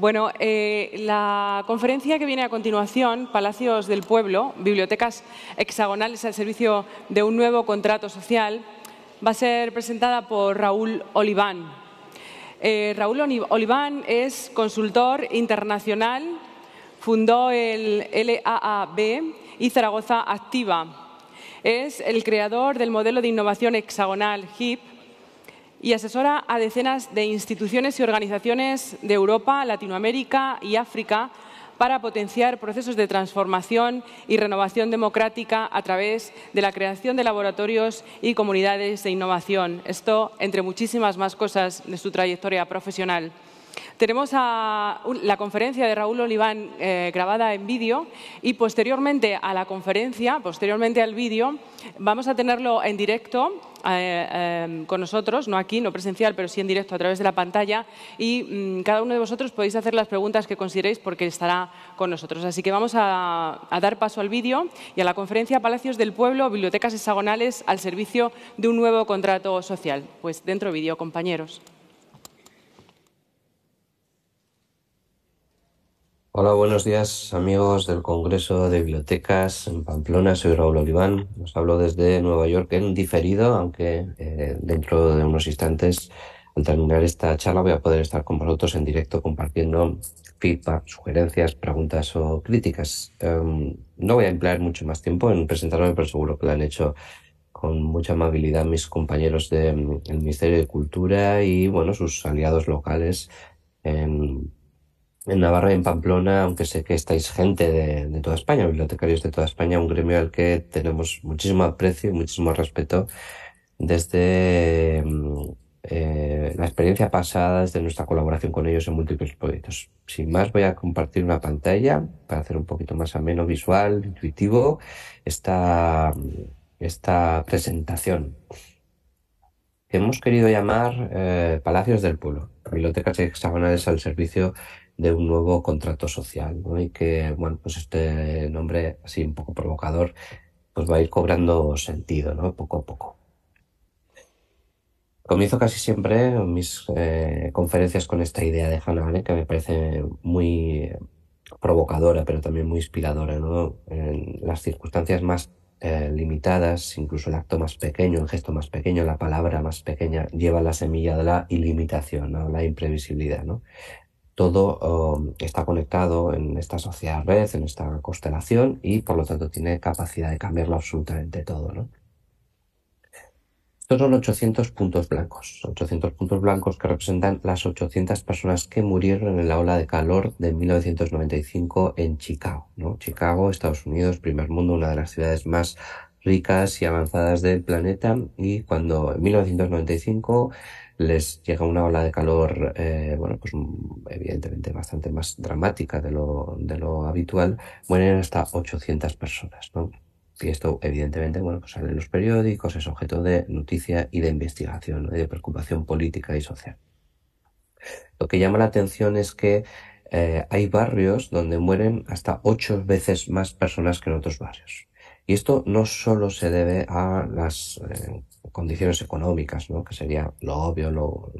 Bueno, eh, la conferencia que viene a continuación, Palacios del Pueblo, Bibliotecas Hexagonales al servicio de un nuevo contrato social, va a ser presentada por Raúl Oliván. Eh, Raúl Oliván es consultor internacional, fundó el LAAB y Zaragoza Activa. Es el creador del modelo de innovación hexagonal HIP, y asesora a decenas de instituciones y organizaciones de Europa, Latinoamérica y África para potenciar procesos de transformación y renovación democrática a través de la creación de laboratorios y comunidades de innovación. Esto entre muchísimas más cosas de su trayectoria profesional. Tenemos la conferencia de Raúl Oliván eh, grabada en vídeo y posteriormente a la conferencia, posteriormente al vídeo, vamos a tenerlo en directo eh, eh, con nosotros, no aquí, no presencial, pero sí en directo a través de la pantalla y mm, cada uno de vosotros podéis hacer las preguntas que consideréis porque estará con nosotros. Así que vamos a, a dar paso al vídeo y a la conferencia Palacios del Pueblo, Bibliotecas Hexagonales al servicio de un nuevo contrato social. Pues dentro vídeo, compañeros. Hola, buenos días amigos del Congreso de Bibliotecas en Pamplona. Soy Raúl Oliván. Os hablo desde Nueva York en diferido, aunque eh, dentro de unos instantes, al terminar esta charla, voy a poder estar con vosotros en directo compartiendo feedback, sugerencias, preguntas o críticas. Em, no voy a emplear mucho más tiempo en presentarme, pero seguro que lo han hecho con mucha amabilidad mis compañeros del de, mm, Ministerio de Cultura y bueno, sus aliados locales en Navarra y en Pamplona, aunque sé que estáis gente de, toda España, bibliotecarios de toda España, un gremio al que tenemos muchísimo aprecio y muchísimo respeto desde mm, eh, la experiencia pasada, desde nuestra colaboración con ellos en múltiples proyectos. Sin más, voy a compartir una pantalla para hacer un poquito más ameno, visual, intuitivo, esta, esta presentación hemos querido llamar eh, Palacios del Pueblo, bibliotecas hexagonales al servicio de un nuevo contrato social, Y que, bueno, pues este nombre así un poco provocador, pues va a ir cobrando sentido, ¿no? Poco a poco. Comienzo casi siempre mis eh, conferencias con esta idea de Hannah que me parece muy provocadora, pero también muy inspiradora, ¿no? En las circunstancias más eh, limitadas, incluso el acto más pequeño, el gesto más pequeño, la palabra más pequeña, lleva la semilla de la ilimitación, ¿no? la imprevisibilidad. ¿no? todo um, está conectado en esta sociedad red, en esta constelación y por lo tanto tiene capacidad de cambiarlo absolutamente todo. ¿no? Estos son 800 puntos blancos, 800 puntos blancos que representan las 800 personas que murieron en la ola de calor de 1995 en Chicago. ¿no? Chicago, Estados Unidos, primer mundo, una de las ciudades más ricas y avanzadas del planeta y cuando en 1995 les llega una ola de calor, eh, bueno, pues mm, evidentemente bastante más dramática de lo, de lo habitual, mueren hasta 800 personas, ¿no? Y esto, evidentemente, bueno, pues sale en los periódicos, es objeto de noticia y de investigación de preocupación política y social. Lo que llama la atención es que eh, hay barrios donde mueren hasta ocho veces más personas que en otros barrios. Y esto no solo se debe a las eh, condiciones económicas, ¿no? que sería lo obvio, lo,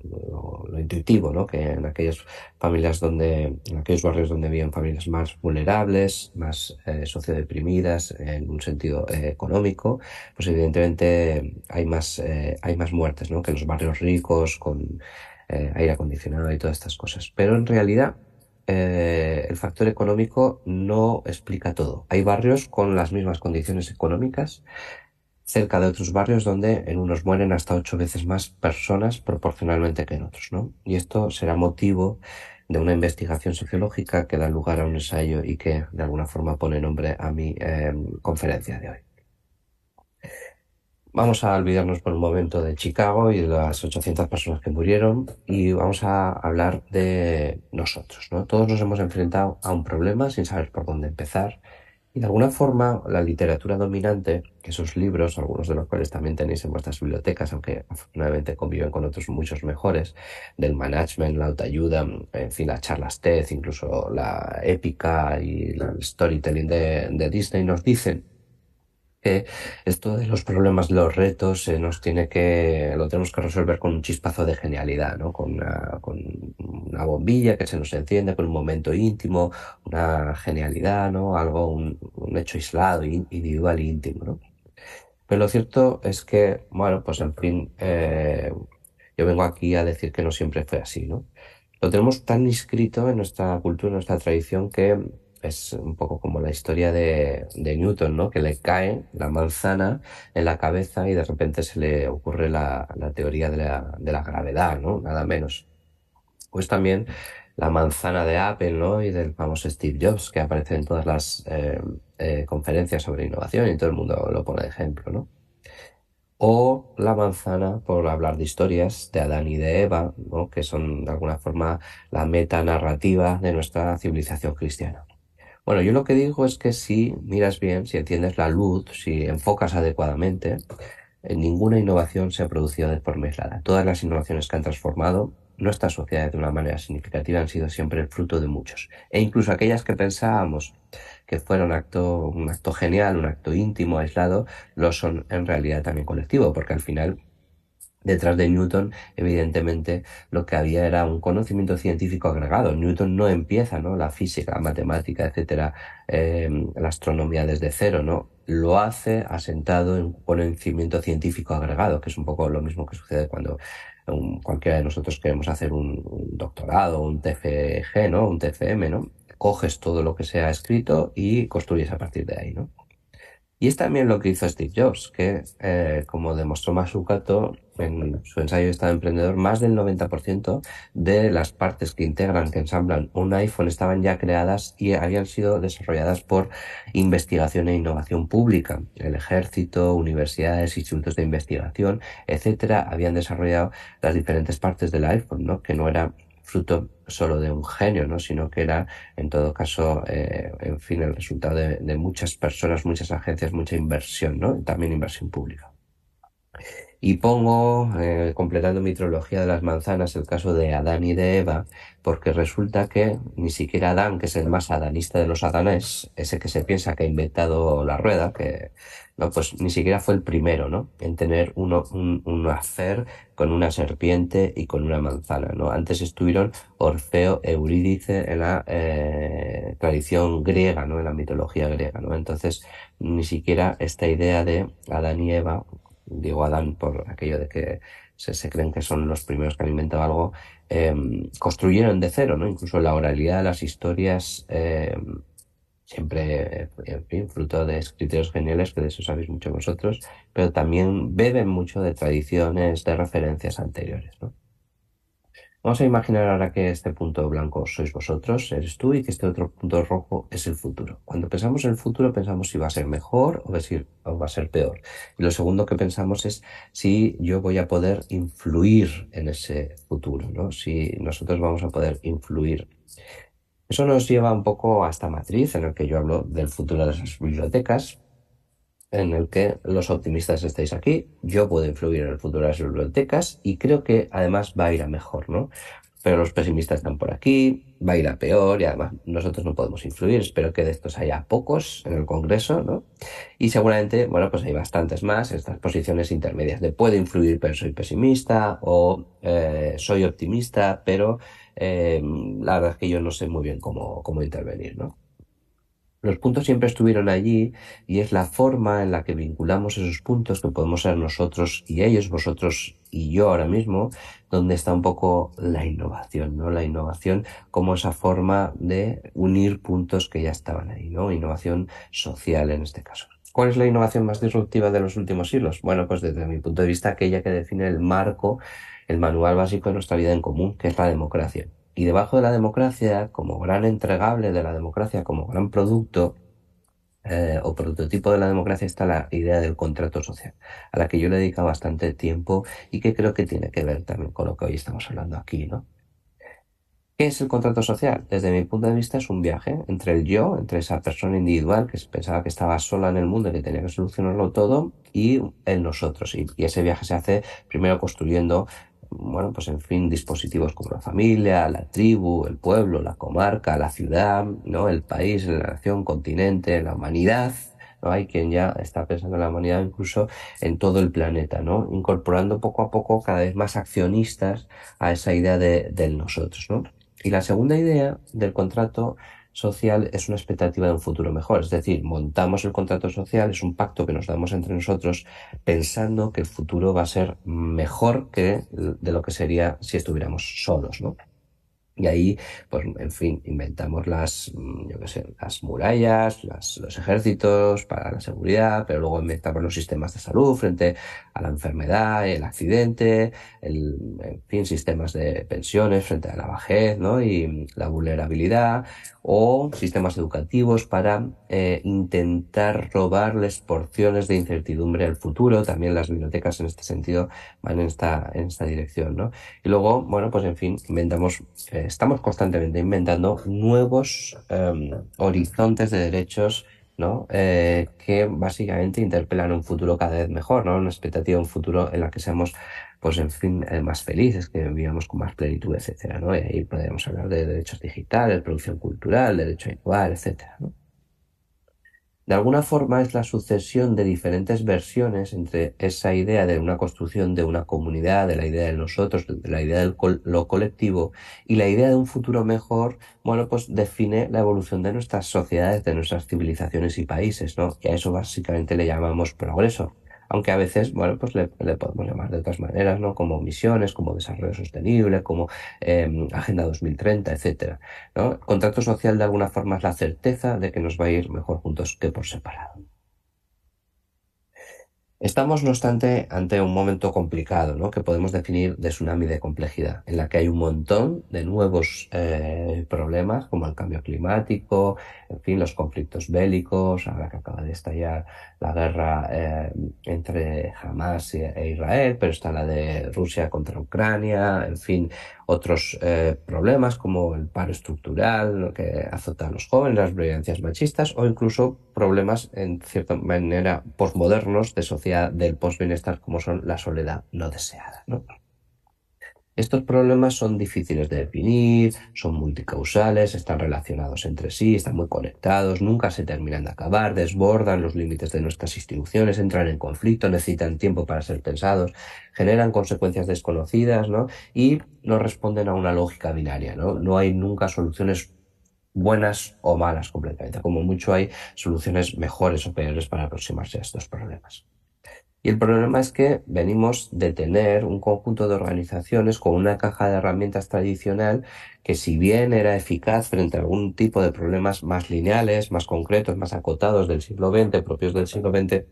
intuitivo, ¿no? que en aquellas familias donde, en aquellos barrios donde viven familias más vulnerables, más eh, sociodeprimidas en un sentido eh, económico, pues evidentemente hay más, eh, hay más muertes ¿no? que en los barrios ricos con aire acondicionado y todas estas cosas. Pero en realidad el factor económico no explica todo. Hay barrios con las mismas condiciones económicas cerca de otros barrios donde en unos mueren hasta ocho veces más personas proporcionalmente que en otros, ¿no? Y esto será motivo de una investigación sociológica que da lugar a un ensayo y que de alguna forma pone nombre a mi em, conferencia de hoy. Vamos a olvidarnos por un momento de Chicago y de las 800 personas que murieron y vamos a hablar de nosotros. ¿no? Todos nos hemos enfrentado a un problema sin saber por dónde empezar y de alguna forma, la literatura dominante, que esos libros, algunos de los cuales también tenéis en vuestras bibliotecas, aunque afortunadamente conviven con otros muchos mejores, del management, la autoayuda, en fin, las charlas TED, incluso la épica y el storytelling de Disney, nos dicen esto de los problemas, los retos, eh, nos tiene que, lo tenemos que resolver con un chispazo de genialidad, ¿no? Con una, bombilla que se nos enciende, con un momento íntimo, una genialidad, ¿no? Algo, un, hecho aislado, individual e íntimo, Pero lo cierto es que, bueno, pues en fin, eh, yo vengo aquí a decir que no siempre fue así, ¿no? Lo tenemos tan inscrito en nuestra cultura, en nuestra tradición, que es un poco como la historia de, Newton, ¿no? Que le cae la manzana en la cabeza y de repente se le ocurre la, teoría de la, de la, gravedad, ¿no? Nada menos. Pues también la manzana de Apple, ¿no? Y del famoso Steve Jobs, que aparece en todas las eh, eh, conferencias sobre innovación y todo el mundo lo pone de ejemplo, ¿no? o la manzana por hablar de historias de Adán y de Eva, ¿no? que son de alguna forma la meta narrativa de nuestra civilización cristiana. Bueno, yo lo que digo es que si miras bien, si entiendes la luz, si enfocas adecuadamente, ninguna innovación se ha producido de forma aislada. Todas las innovaciones que han transformado nuestra sociedad de una manera significativa han sido siempre el fruto de muchos. E incluso aquellas que pensábamos que fueron un acto, un acto genial, un acto íntimo, aislado, lo son en realidad también colectivo, porque al final Detrás de Newton, evidentemente, lo que había era un conocimiento científico agregado. Newton no empieza ¿no? la física, la matemática, etcétera, em, la astronomía desde cero, ¿no? Lo hace asentado en un conocimiento científico agregado, que es un poco lo mismo que sucede cuando cualquiera de nosotros queremos hacer un, doctorado, un TFG, ¿no? Un TCM, ¿no? Coges todo lo que se ha escrito y construyes a partir de ahí, ¿no? Y es también lo que hizo Steve Jobs, que, eh, como demostró Masukato en su ensayo de Estado Emprendedor, más del 90% de las partes que integran, que ensamblan un iPhone, estaban ya creadas y habían sido desarrolladas por investigación e innovación pública. El ejército, universidades, institutos de investigación, etcétera, habían desarrollado las diferentes partes del iPhone, ¿no? que no era fruto solo de un genio, ¿no? sino que era, en todo caso, eh, en fin, el resultado de, muchas personas, muchas agencias, mucha inversión, ¿no? también inversión pública. Y pongo, eh, completando mi trilogía de las manzanas, el caso de Adán y de Eva, porque resulta que ni siquiera Adán, que es el más adanista de los adanés, ese que se piensa que ha inventado la rueda, que, no, pues ni siquiera fue el primero, ¿no? En tener uno, un, un hacer con una serpiente y con una manzana, ¿no? Antes estuvieron Orfeo, Eurídice en la eh, tradición griega, ¿no? En la mitología griega, ¿no? Entonces, ni siquiera esta idea de Adán y Eva, digo Adán por aquello de que se, se creen que son los primeros que han inventado algo, em, construyeron de cero, ¿no? Incluso la oralidad de las historias, em, siempre, en fin, fruto de escritores geniales, que de eso sabéis mucho vosotros, pero también beben mucho de tradiciones, de referencias anteriores. ¿no? Vamos a imaginar ahora que este punto blanco sois vosotros, eres tú, y que este otro punto rojo es el futuro. Cuando pensamos en el futuro, pensamos si va a ser mejor o va va a ser peor. Y lo segundo que pensamos es si yo voy a poder influir en ese futuro, ¿no? Si nosotros vamos a poder influir. Eso nos lleva un poco hasta Matriz, en el que yo hablo del futuro de las bibliotecas, en el que los optimistas estáis aquí, yo puedo influir en el futuro de las bibliotecas y creo que además va a ir a mejor, ¿no? Pero los pesimistas están por aquí, va a ir a peor y además nosotros no podemos influir, espero que de estos haya pocos en el Congreso, ¿no? Y seguramente, bueno, pues hay bastantes más, estas posiciones intermedias de puedo influir pero soy pesimista o eh, soy optimista pero eh, la verdad es que yo no sé muy bien cómo, cómo intervenir, ¿no? Los puntos siempre estuvieron allí y es la forma en la que vinculamos esos puntos que podemos ser nosotros y ellos, vosotros y yo ahora mismo, donde está un poco la innovación, ¿no? La innovación como esa forma de unir puntos que ya estaban ahí, ¿no? Innovación social en este caso. ¿Cuál es la innovación más disruptiva de los últimos siglos? Bueno, pues desde mi punto de vista aquella que define el marco el manual básico de nuestra vida en común, que es la democracia. Y debajo de la democracia, como gran entregable de la democracia, como gran producto eh, o prototipo de la democracia, está la idea del contrato social, a la que yo le he bastante tiempo y que creo que tiene que ver también con lo que hoy estamos hablando aquí, ¿no? ¿Qué es el contrato social? Desde mi punto de vista es un viaje entre el yo, entre esa persona individual que pensaba que estaba sola en el mundo y que tenía que solucionarlo todo, y el nosotros. y ese viaje se hace primero construyendo bueno, pues en fin, dispositivos como la familia, la tribu, el pueblo, la comarca, la ciudad, ¿no? El país, la nación, continente, la humanidad, ¿no? Hay quien ya está pensando en la humanidad incluso en todo el planeta, ¿no? Incorporando poco a poco cada vez más accionistas a esa idea de, del nosotros, ¿no? Y la segunda idea del contrato social es una expectativa de un futuro mejor. Es decir, montamos el contrato social, es un pacto que nos damos entre nosotros pensando que el futuro va a ser mejor que de lo que sería si estuviéramos solos. ¿no? Y ahí, pues, en fin, inventamos las, mm, yo qué sé, las murallas, los ejércitos para la seguridad, pero luego inventamos los sistemas de salud frente a la enfermedad, el accidente, el, en fin, sistemas de pensiones frente a la bajez, ¿no? Y la vulnerabilidad, o sistemas educativos para eh, intentar robarles porciones de incertidumbre al futuro. También las bibliotecas en este sentido van en esta, en esta dirección, ¿no? Y luego, bueno, pues en fin, inventamos eh, estamos constantemente inventando nuevos em, horizontes de derechos eh, que básicamente interpelan un futuro cada vez mejor, ¿no? una expectativa, de un futuro en la que seamos, pues en fin, eh, más felices, que vivamos con más plenitud, etcétera, ¿no? Y ahí podríamos hablar de derechos digitales, producción cultural, derecho a igual, etcétera, ¿no? De alguna forma es la sucesión de diferentes versiones entre esa idea de una construcción de una comunidad, de la idea de nosotros, de la idea de lo colectivo y la idea de un futuro mejor, bueno, pues define la evolución de nuestras sociedades, de nuestras civilizaciones y países, ¿no? Y a eso básicamente le llamamos progreso aunque a veces, bueno, pues le, le, podemos llamar de otras maneras, ¿no? Como misiones, como desarrollo sostenible, como em, Agenda 2030, etcétera, ¿no? Contrato social de alguna forma es la certeza de que nos va a ir mejor juntos que por separado. Estamos, no obstante, ante un momento complicado, ¿no? que podemos definir de tsunami de complejidad, en la que hay un montón de nuevos eh, problemas, como el cambio climático, en fin, los conflictos bélicos, ahora que acaba de estallar la guerra eh, entre Hamas e Israel, pero está la de Rusia contra Ucrania, en fin, otros eh, problemas como el paro estructural que azota a los jóvenes, las violencias machistas o incluso problemas en cierta manera posmodernos de sociedad del posbienestar como son la soledad no deseada. ¿no? Estos problemas son difíciles de definir, son multicausales, están relacionados entre sí, están muy conectados, nunca se terminan de acabar, desbordan los límites de nuestras instituciones, entran en conflicto, necesitan tiempo para ser pensados, generan consecuencias desconocidas, ¿no? Y no responden a una lógica binaria, ¿no? No hay nunca soluciones buenas o malas completamente. Como mucho hay soluciones mejores o peores para aproximarse a estos problemas. Y el problema es que venimos de tener un conjunto de organizaciones con una caja de herramientas tradicional que si bien era eficaz frente a algún tipo de problemas más lineales, más concretos, más acotados del siglo XX, propios del siglo XX,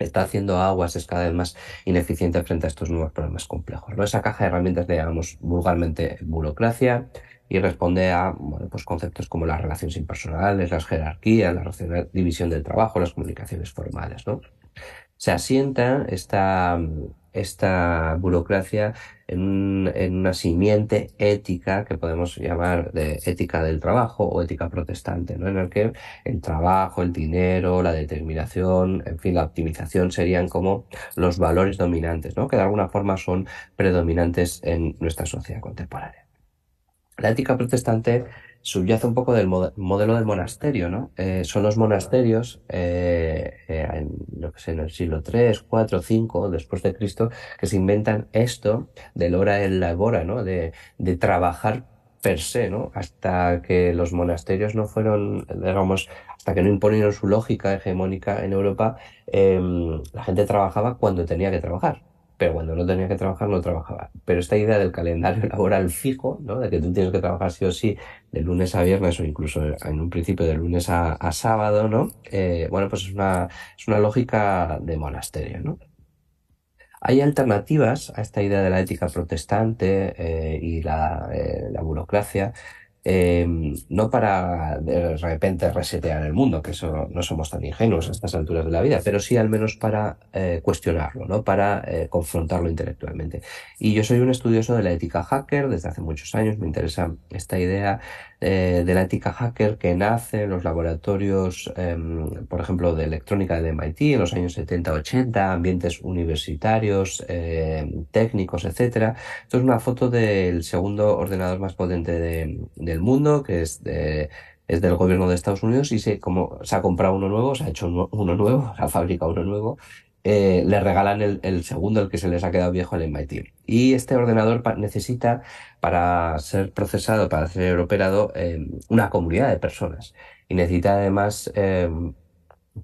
está haciendo aguas, es cada vez más ineficiente frente a estos nuevos problemas complejos. ¿no? Esa caja de herramientas le llamamos vulgarmente burocracia, y responde a bueno, pues conceptos como las relaciones impersonales, las jerarquías, la división del trabajo, las comunicaciones formales. ¿no? se asienta esta, esta burocracia en, una simiente ética que podemos llamar de ética del trabajo o ética protestante, ¿no? en el que el trabajo, el dinero, la determinación, en fin, la optimización serían como los valores dominantes, ¿no? que de alguna forma son predominantes en nuestra sociedad contemporánea. La ética protestante subyace un poco del modelo del monasterio, ¿no? Eh, son los monasterios, eh, eh, en, lo que sé, en el siglo 3, 4, 5 después de Cristo, que se inventan esto del hora en la hora, ¿no? De, de trabajar per se, ¿no? Hasta que los monasterios no fueron, digamos, hasta que no imponieron su lógica hegemónica en Europa, em, la gente trabajaba cuando tenía que trabajar pero cuando no tenía que trabajar no trabajaba. Pero esta idea del calendario laboral fijo, ¿no? de que tú tienes que trabajar sí o sí de lunes a viernes o incluso en un principio de lunes a, sábado, ¿no? Eh, bueno, pues es una, es una lógica de monasterio, ¿no? Hay alternativas a esta idea de la ética protestante eh, y la eh, burocracia Em, no para de repente resetear el mundo, que eso no somos tan ingenuos a estas alturas de la vida, pero sí al menos para eh, cuestionarlo, ¿no? para eh, confrontarlo intelectualmente. Y yo soy un estudioso de la ética hacker desde hace muchos años, me interesa esta idea eh, de la tica hacker que nace en los laboratorios, em, por ejemplo, de electrónica de MIT en los años 70-80, ambientes universitarios, em, técnicos, etcétera. Esto es una foto del segundo ordenador más potente del mundo, que es es del gobierno de Estados Unidos y se, como, se ha comprado uno nuevo, se ha hecho uno nuevo, se ha fabricado uno nuevo eh, le regalan el, el, segundo, el que se les ha quedado viejo en MIT. Y este ordenador necesita, para ser procesado, para ser operado, eh, una comunidad de personas. Y necesita además eh,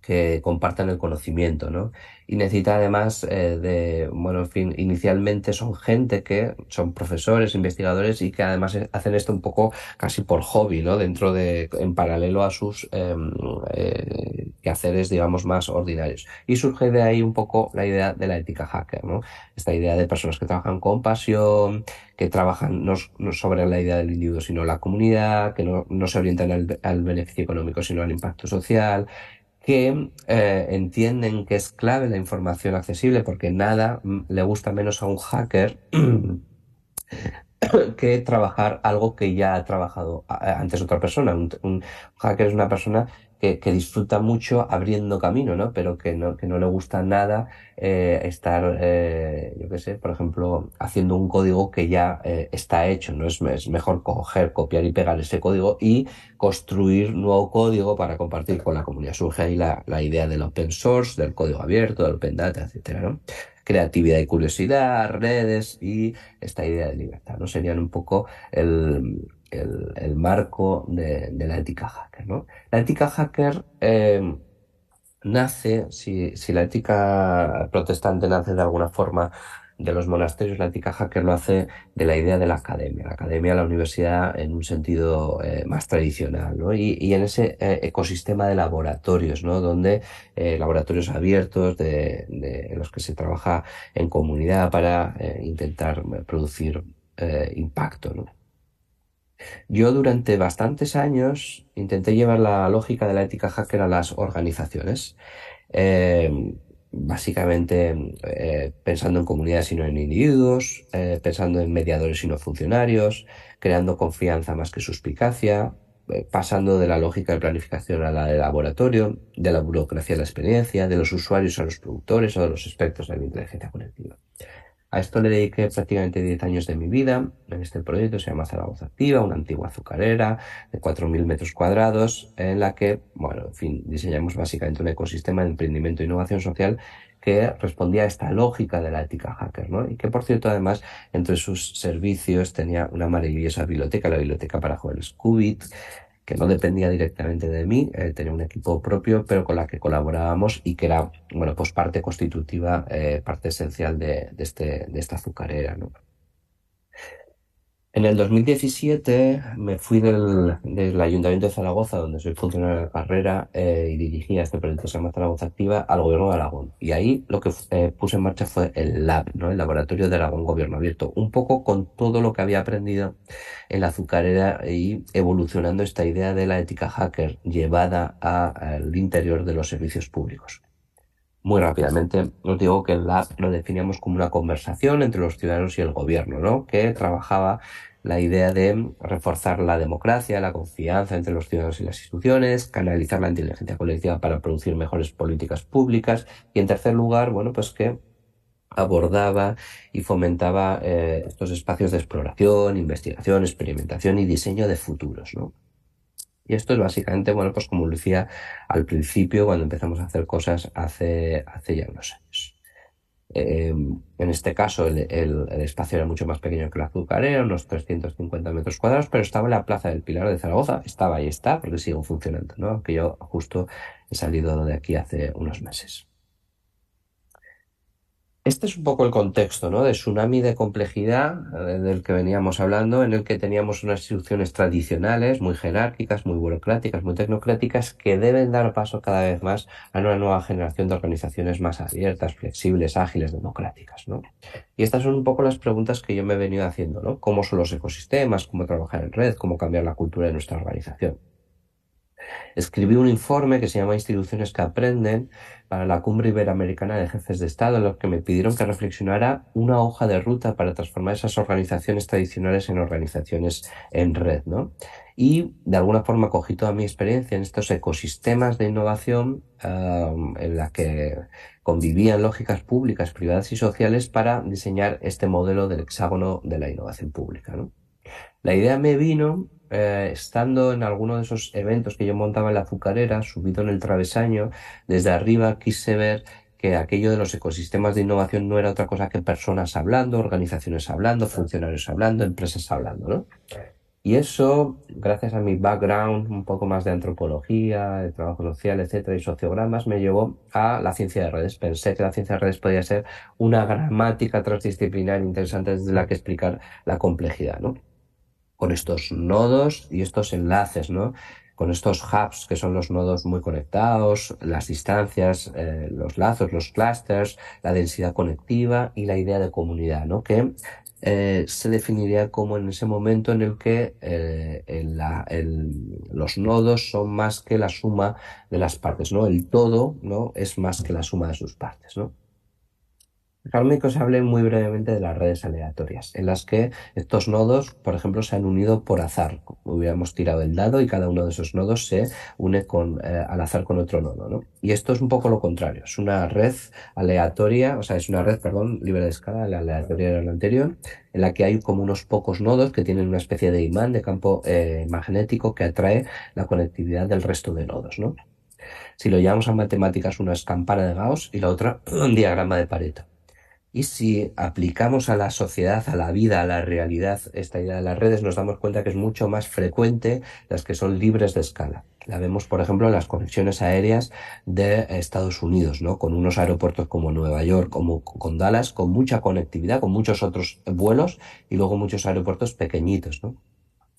que compartan el conocimiento, ¿no? Y necesita además eh, de, bueno, en fin, inicialmente son gente que son profesores, investigadores y que además hacen esto un poco casi por hobby, ¿no? Dentro de, en paralelo a sus em, eh, quehaceres, digamos, más ordinarios. Y surge de ahí un poco la idea de la ética hacker, ¿no? Esta idea de personas que trabajan con pasión, que trabajan no, sobre la idea del individuo, sino la comunidad, que no, se orientan al, al beneficio económico, sino al impacto social, que eh, entienden que es clave la información accesible porque nada mm, le gusta menos a un hacker que trabajar algo que ya ha trabajado antes otra persona. un, hacker es una persona que, disfruta mucho abriendo camino, ¿no? Pero que no, que no le gusta nada eh, estar, eh, yo qué sé, por ejemplo, haciendo un código que ya eh, está hecho, ¿no? Es, mejor coger, copiar y pegar ese código y construir nuevo código para compartir con la comunidad. Surge ahí la, la idea del open source, del código abierto, del open data, etcétera, ¿no? creatividad y curiosidad, redes y esta idea de libertad, ¿no? Serían un poco el, el, marco de, la ética hacker. ¿no? La ética hacker eh, nace, si, la ética protestante nace de alguna forma de los monasterios, la ética hacker nace de la idea de la academia, la academia, la universidad en un sentido eh, más tradicional, ¿no? Y, en ese eh, ecosistema de laboratorios, ¿no? Donde laboratorios abiertos de, en los que se trabaja en comunidad para intentar producir impacto, ¿no? Yo durante bastantes años intenté llevar la lógica de la ética hacker a las organizaciones. Eh, básicamente eh, pensando en comunidades y no en individuos, eh, pensando en mediadores y no funcionarios, creando confianza más que suspicacia, pasando de la lógica de planificación a la de laboratorio, de la burocracia a la experiencia, de los usuarios a los productores o de los expertos de la inteligencia colectiva. A esto le dediqué prácticamente 10 años de mi vida. En este proyecto se llama Zaragoza Activa, una antigua azucarera de 4.000 metros cuadrados, en la que, bueno, en fin, diseñamos básicamente un ecosistema de emprendimiento e innovación social que respondía a esta lógica de la ética hacker, ¿no? Y que, por cierto, además, entre sus servicios tenía una maravillosa biblioteca, la biblioteca para jóvenes Qubit, que no dependía directamente de mí, eh, tenía un equipo propio, pero con la que colaborábamos y que era, bueno, pues parte constitutiva, eh, parte esencial de, de, este, de esta azucarera, ¿no? En el 2017 me fui del, Ayuntamiento de Zaragoza, donde soy funcionario de carrera eh, y dirigía este proyecto que se llama Zaragoza Activa, al Gobierno de Aragón. Y ahí lo que eh, puse en marcha fue el LAB, ¿no? el Laboratorio de Aragón Gobierno Abierto, un poco con todo lo que había aprendido en la azucarera y evolucionando esta idea de la ética hacker llevada al interior de los servicios públicos muy rápidamente, os digo que el lo definíamos como una conversación entre los ciudadanos y el gobierno, ¿no? que trabajaba la idea de reforzar la democracia, la confianza entre los ciudadanos y las instituciones, canalizar la inteligencia colectiva para producir mejores políticas públicas y, en tercer lugar, bueno, pues que abordaba y fomentaba eh, estos espacios de exploración, investigación, experimentación y diseño de futuros. ¿no? Y esto es básicamente, bueno, pues como lucía al principio cuando empezamos a hacer cosas hace, hace ya unos años. Em, en este caso, el, el, espacio era mucho más pequeño que la azucarera, unos 350 metros cuadrados, pero estaba en la plaza del Pilar de Zaragoza. Estaba y está, porque sigue funcionando, ¿no? que yo justo he salido de aquí hace unos meses. Este es un poco el contexto ¿no? de tsunami de complejidad eh, del que veníamos hablando, en el que teníamos unas instituciones tradicionales, muy jerárquicas, muy burocráticas, muy tecnocráticas, que deben dar paso cada vez más a una nueva generación de organizaciones más abiertas, flexibles, ágiles, democráticas. ¿no? Y estas son un poco las preguntas que yo me he venido haciendo, ¿no? ¿Cómo son los ecosistemas? ¿Cómo trabajar en red? ¿Cómo cambiar la cultura de nuestra organización? Escribí un informe que se llama Instituciones que aprenden para la cumbre iberoamericana de jefes de Estado, en los que me pidieron que reflexionara una hoja de ruta para transformar esas organizaciones tradicionales en organizaciones en red, ¿no? Y de alguna forma cogí toda mi experiencia en estos ecosistemas de innovación en la que convivían lógicas públicas, privadas y sociales para diseñar este modelo del hexágono de la innovación pública. La idea me vino eh, estando en alguno de esos eventos que yo montaba en la azucarera, subido en el travesaño, desde arriba quise ver que aquello de los ecosistemas de innovación no era otra cosa que personas hablando, organizaciones hablando, funcionarios hablando, empresas hablando, ¿no? Y eso, gracias a mi background, un poco más de antropología, de trabajo social, etcétera, y sociogramas, me llevó a la ciencia de redes. Pensé que la ciencia de redes podía ser una gramática transdisciplinar interesante desde la que explicar la complejidad, ¿no? con estos nodos y estos enlaces, ¿no? Con estos hubs, que son los nodos muy conectados, las distancias, eh, los lazos, los clusters, la densidad conectiva y la idea de comunidad, ¿no? Que eh, se definiría como en ese momento en el que eh, los nodos son más que la suma de las partes, ¿no? El todo, ¿no? Es más que la suma de sus partes, ¿no? Dejadme que os hable muy brevemente de las redes aleatorias, en las que estos nodos, por ejemplo, se han unido por azar. Hubiéramos tirado el dado y cada uno de esos nodos se une con, eh, al azar con otro nodo. ¿no? Y esto es un poco lo contrario. Es una red aleatoria, o sea, es una red, perdón, libre de escala, la aleatoria era la anterior, en la que hay como unos pocos nodos que tienen una especie de imán de campo eh, magnético que atrae la conectividad del resto de nodos. ¿no? Si lo llamamos a matemáticas, una es campana de Gauss y la otra un diagrama de Pareto. Y si aplicamos a la sociedad, a la vida, a la realidad, esta idea de las redes, nos damos cuenta que es mucho más frecuente las que son libres de escala. La vemos, por ejemplo, en las conexiones aéreas de Estados Unidos, ¿no? Con unos aeropuertos como Nueva York, como con Dallas, con mucha conectividad, con muchos otros vuelos y luego muchos aeropuertos pequeñitos, ¿no?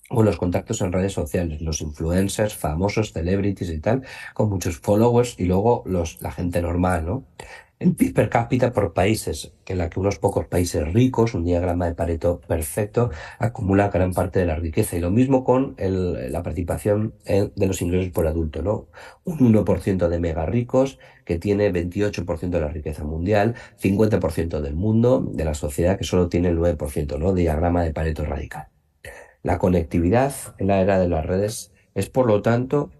o los contactos en redes sociales, los influencers, famosos, celebrities y tal, con muchos followers y luego los, la gente normal, ¿no? En PIB per cápita por países, que en la que unos pocos países ricos, un diagrama de Pareto perfecto, acumula gran parte de la riqueza. Y lo mismo con el, la participación eh, de los ingresos por adulto, ¿no? Un 1% de mega ricos que tiene 28% de la riqueza mundial, 50% del mundo, de la sociedad que solo tiene el 9%, ¿no? Diagrama de Pareto radical. La conectividad en la era de las redes es, por lo tanto,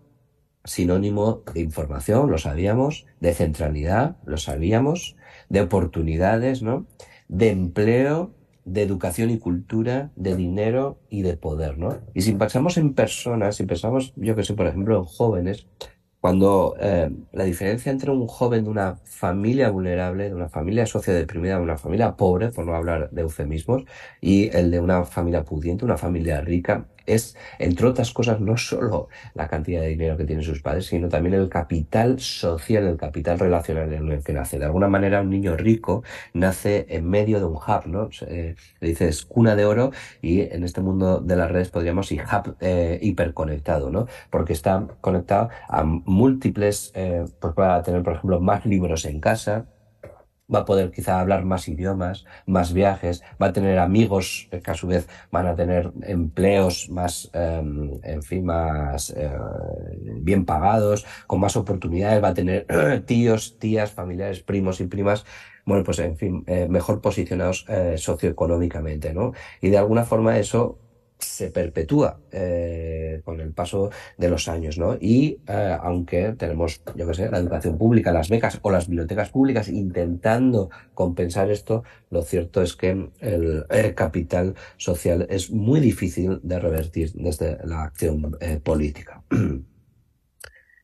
sinónimo de información, lo sabíamos, de centralidad, lo sabíamos, de oportunidades, ¿no? De empleo, de educación y cultura, de dinero y de poder, ¿no? Y si pensamos en personas, si pensamos, yo que sé, por ejemplo, en jóvenes, cuando eh, la diferencia entre un joven de una familia vulnerable, de una familia sociodeprimida, de una familia pobre, por no hablar de eufemismos, y el de una familia pudiente, una familia rica, es, entre otras cosas, no solo la cantidad de dinero que tienen sus padres, sino también el capital social, el capital relacional en el que nace. De alguna manera, un niño rico nace en medio de un hub, ¿no? Eh, le cuna de oro y en este mundo de las redes podríamos ir hub eh, hiperconectado, ¿no? Porque está conectado a múltiples, eh, pues para tener, por ejemplo, más libros en casa, va a poder quizá hablar más idiomas, más viajes, va a tener amigos que a su vez van a tener empleos más, em, en fin, más eh, bien pagados, con más oportunidades, va a tener tíos, tías, familiares, primos y primas, bueno, pues en fin, eh, mejor posicionados eh, socioeconómicamente, ¿no? Y de alguna forma eso se perpetúa eh, con el paso de los años, ¿no? Y eh, aunque tenemos, yo qué sé, la educación pública, las becas o las bibliotecas públicas intentando compensar esto, lo cierto es que el, capital social es muy difícil de revertir desde la acción eh, política.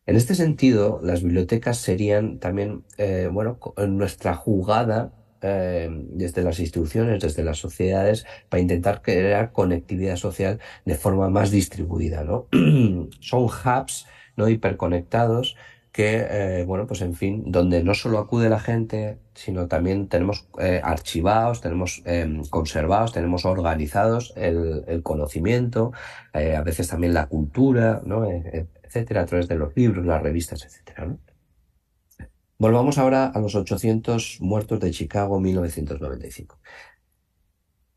En este sentido, las bibliotecas serían también, bueno, nuestra jugada eh, desde las instituciones, desde las sociedades, para intentar crear conectividad social de forma más distribuida. ¿no? Son hubs ¿no? hiperconectados que, eh, bueno, pues en fin, donde no solo acude la gente, sino también tenemos eh, archivados, tenemos conservados, tenemos organizados el, conocimiento, a veces también la cultura, ¿no? etcétera, a través de los libros, las revistas, etcétera, ¿no? Volvamos ahora a los 800 muertos de Chicago 1995.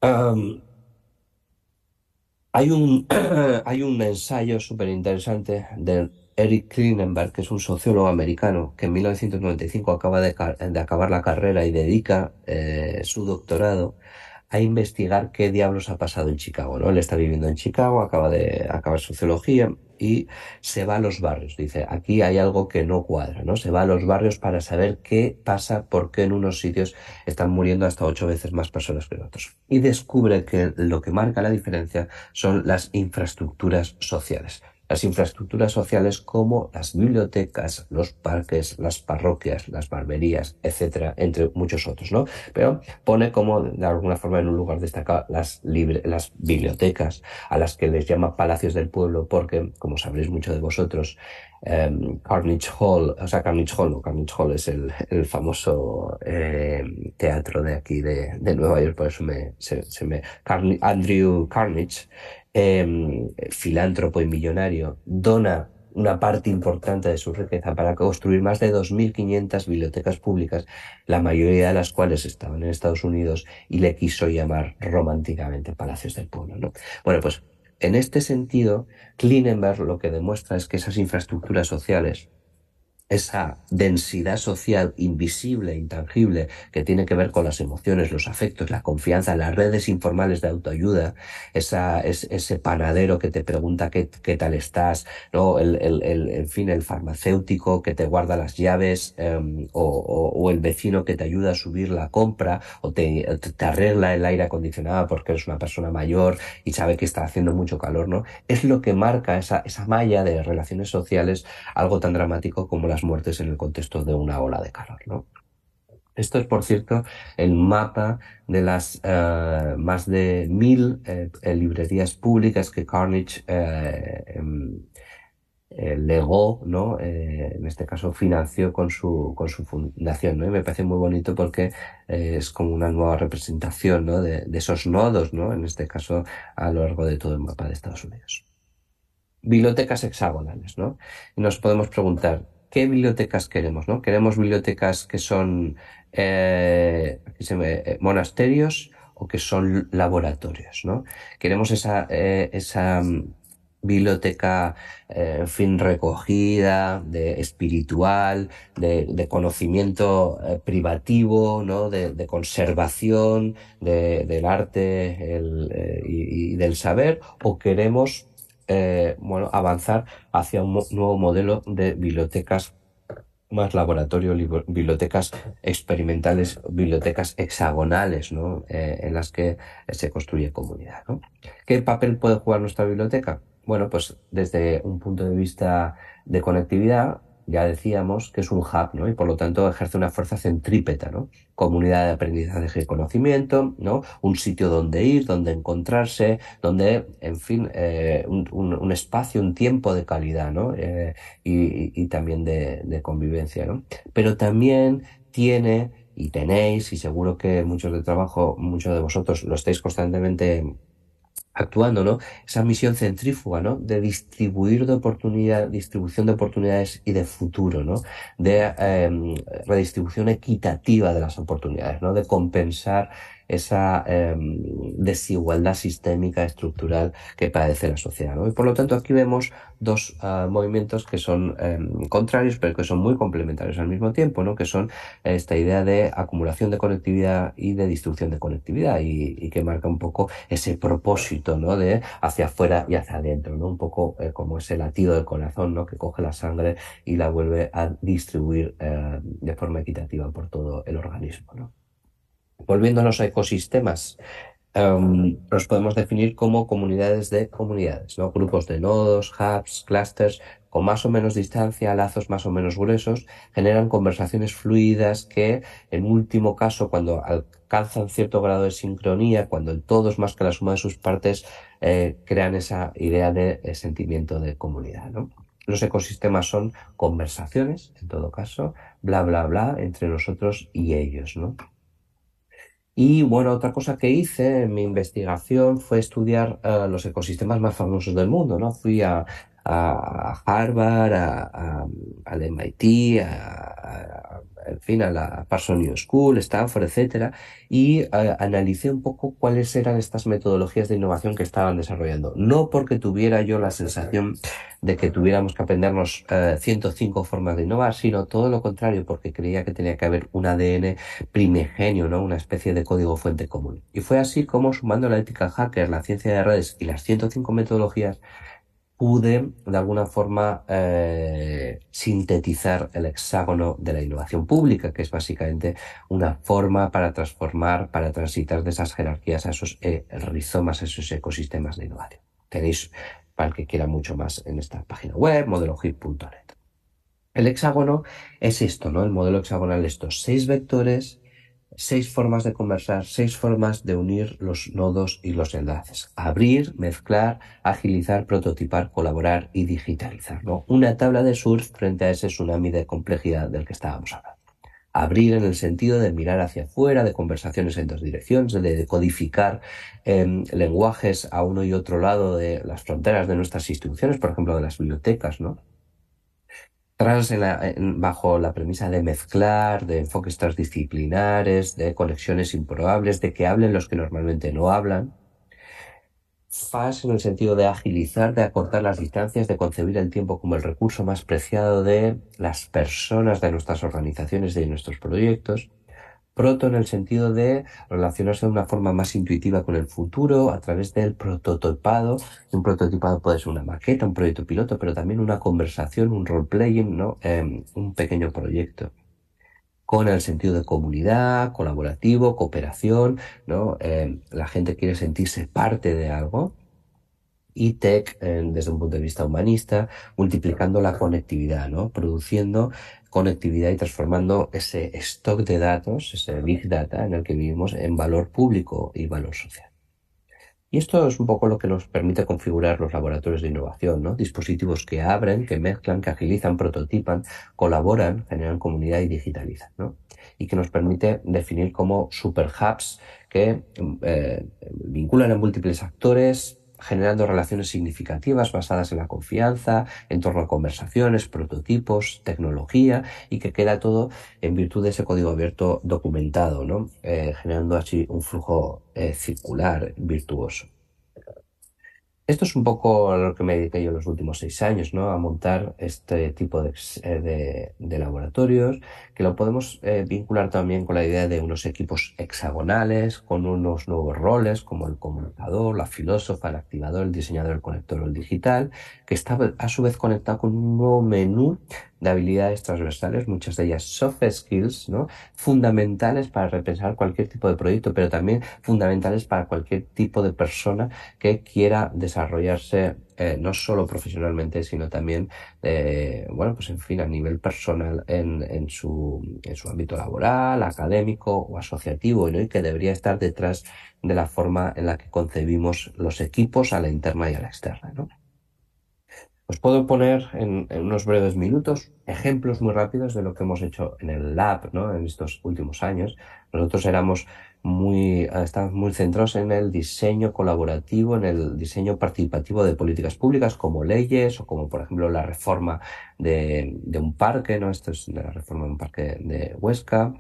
hay, un, hay un ensayo súper interesante de Eric Klinenberg, que es un sociólogo americano que en 1995 acaba de, acabar la carrera y dedica eh, su doctorado a investigar qué diablos ha pasado en Chicago. ¿no? Él está viviendo en Chicago, acaba de acabar sociología, y se va a los barrios. Dice, aquí hay algo que no cuadra, ¿no? Se va a los barrios para saber qué pasa, por qué en unos sitios están muriendo hasta ocho veces más personas que en otros. Y descubre que lo que marca la diferencia son las infraestructuras sociales. Las infraestructuras sociales como las bibliotecas, los parques, las parroquias, las barberías, etcétera, entre muchos otros, ¿no? Pero pone como de alguna forma en un lugar destacado las, las bibliotecas, a las que les llama palacios del pueblo, porque, como sabréis mucho de vosotros, em, Carnage Hall, o sea, Carnage Hall, no, Carnage Hall es el, famoso em, teatro de aquí de, Nueva York, por eso me, se, me, Andrew Carnage Em, filántropo y millonario, dona una parte importante de su riqueza para construir más de 2.500 bibliotecas públicas, la mayoría de las cuales estaban en Estados Unidos y le quiso llamar románticamente Palacios del Pueblo. Bueno, pues en este sentido, Klinenberg lo que demuestra es que esas infraestructuras sociales esa densidad social invisible, e intangible, que tiene que ver con las emociones, los afectos, la confianza, las redes informales de autoayuda, ese panadero que te pregunta qué, tal estás, ¿no? El, en fin, el farmacéutico que te guarda las llaves em, o, el vecino que te ayuda a subir la compra o te, arregla el aire acondicionado porque eres una persona mayor y sabe que está haciendo mucho calor, ¿no? Es lo que marca esa, esa malla de relaciones sociales, algo tan dramático como la muertes en el contexto de una ola de calor. ¿no? Esto es, por cierto, el mapa de las eh, más de mil eh, librerías públicas que Carnage eh, em, legó, ¿no? en este caso financió con su, fundación, me parece muy bonito porque es como una nueva representación, De, esos nodos, ¿no? En este caso, a lo largo de todo el mapa de Estados Unidos bibliotecas hexagonales, ¿no? Y nos podemos preguntar, qué bibliotecas queremos, ¿no? Queremos bibliotecas que son eh, eh, monasterios o que son laboratorios, ¿no? Queremos esa, eh, mm, biblioteca, en fin, recogida, de espiritual, de, conocimiento privativo, ¿no? de, conservación del arte y, y, del saber, o queremos eh, bueno, avanzar hacia un nuevo modelo de bibliotecas más laboratorio, bibliotecas experimentales, bibliotecas hexagonales, ¿no? Eh, en las que se construye comunidad. ¿no? ¿Qué papel puede jugar nuestra biblioteca? Bueno, pues desde un punto de vista de conectividad, ya decíamos que es un hub, ¿no? Y por lo tanto ejerce una fuerza centrípeta, ¿no? Comunidad de aprendizaje y conocimiento, ¿no? Un sitio donde ir, donde encontrarse, donde, en fin, eh, un, espacio, un tiempo de calidad, ¿no? Eh, y, también de, de convivencia, ¿no? Pero también tiene y tenéis, y seguro que muchos de trabajo, muchos de vosotros lo estáis constantemente actuando, ¿no? Esa misión centrífuga, ¿no? De distribuir de oportunidad, distribución de oportunidades y de futuro, ¿no? De em, redistribución equitativa de las oportunidades, ¿no? De compensar esa em, desigualdad sistémica estructural que padece la sociedad. Y por lo tanto aquí vemos dos ah, movimientos que son em, contrarios pero que son muy complementarios al mismo tiempo, ¿no? que son esta idea de acumulación de conectividad y de distribución de conectividad y, que marca un poco ese propósito ¿no? de hacia afuera y hacia adentro, ¿no? un poco eh, como ese latido del corazón ¿no? que coge la sangre y la vuelve a distribuir eh, de forma equitativa por todo el organismo. ¿no? volviendo a los ecosistemas, em, los podemos definir como comunidades de comunidades, ¿no? Grupos de nodos, hubs, clusters, con más o menos distancia, lazos más o menos gruesos, generan conversaciones fluidas que, en último caso, cuando alcanzan cierto grado de sincronía, cuando en todo más que la suma de sus partes, eh, crean esa idea de, de eh, sentimiento de comunidad, ¿no? Los ecosistemas son conversaciones, en todo caso, bla, bla, bla, entre nosotros y ellos, ¿no? Y bueno, otra cosa que hice en mi investigación fue estudiar eh, los ecosistemas más famosos del mundo, ¿no? Fui a, a, Harvard, a, al MIT, a, en fin, a la New School, Stanford, etc. y analicé un poco cuáles eran estas metodologías de innovación que estaban desarrollando. No porque tuviera yo la sensación de que tuviéramos que aprendernos 105 eh, formas de innovar, sino todo lo contrario, porque creía que tenía que haber un ADN primigenio, ¿no? Una especie de código fuente común. Y fue así como sumando la ética hacker, la ciencia de redes y las 105 metodologías, pude de alguna forma eh, sintetizar el hexágono de la innovación pública, que es básicamente una forma para transformar, para transitar de esas jerarquías a esos eh, rizomas, a esos ecosistemas de innovación. Tenéis para el que quiera mucho más en esta página web, modelohip.net. El hexágono es esto, ¿no? El modelo hexagonal estos seis vectores seis formas de conversar, seis formas de unir los nodos y los enlaces. Abrir, mezclar, agilizar, prototipar, colaborar y digitalizar. ¿no? Una tabla de surf frente a ese tsunami de complejidad del que estábamos hablando. Abrir en el sentido de mirar hacia afuera, de conversaciones en dos direcciones, de decodificar em, lenguajes a uno y otro lado de las fronteras de nuestras instituciones, por ejemplo, de las bibliotecas, ¿no? trans bajo la premisa de mezclar, de enfoques transdisciplinares, de conexiones improbables, de que hablen los que normalmente no hablan. FAS en el sentido de agilizar, de acortar las distancias, de concebir el tiempo como el recurso más preciado de las personas, de nuestras organizaciones, de nuestros proyectos. Proto en el sentido de relacionarse de una forma más intuitiva con el futuro a través del prototipado. Un prototipado puede ser una maqueta, un proyecto piloto, pero también una conversación, un role-playing, ¿no? Em, un pequeño proyecto con el sentido de comunidad, colaborativo, cooperación, ¿no? Em, la gente quiere sentirse parte de algo. Y tech, em, desde un punto de vista humanista, multiplicando la conectividad, ¿no? Produciendo conectividad y transformando ese stock de datos, ese big data en el que vivimos, en valor público y valor social. Y esto es un poco lo que nos permite configurar los laboratorios de innovación, ¿no? Dispositivos que abren, que mezclan, que agilizan, prototipan, colaboran, generan comunidad y digitalizan, ¿no? Y que nos permite definir como super hubs que eh, vinculan a múltiples actores, generando relaciones significativas basadas en la confianza, en torno a conversaciones, prototipos, tecnología y que queda todo en virtud de ese código abierto documentado, ¿no? Eh, generando así un flujo eh, circular virtuoso. Esto es un poco a lo que me dediqué yo los últimos seis años, ¿no? A montar este tipo de, laboratorios, que lo podemos eh, vincular también con la idea de unos equipos hexagonales, con unos nuevos roles, como el comunicador, la filósofa, el activador, el diseñador, el conector o el digital, que está a su vez conectado con un nuevo menú de habilidades transversales, muchas de ellas soft skills, ¿no? Fundamentales para repensar cualquier tipo de proyecto, pero también fundamentales para cualquier tipo de persona que quiera desarrollarse eh, no solo profesionalmente, sino también, eh, bueno, pues en fin, a nivel personal en, en, su, en su ámbito laboral, académico o asociativo, ¿no? y que debería estar detrás de la forma en la que concebimos los equipos a la interna y a la externa. ¿no? Os puedo poner en, unos breves minutos ejemplos muy rápidos de lo que hemos hecho en el lab ¿no? en estos últimos años. Nosotros éramos muy, estamos muy centrados en el diseño colaborativo, en el diseño participativo de políticas públicas como leyes o como por ejemplo la reforma de, un parque, ¿no? Esto es de la reforma de un parque de Huesca.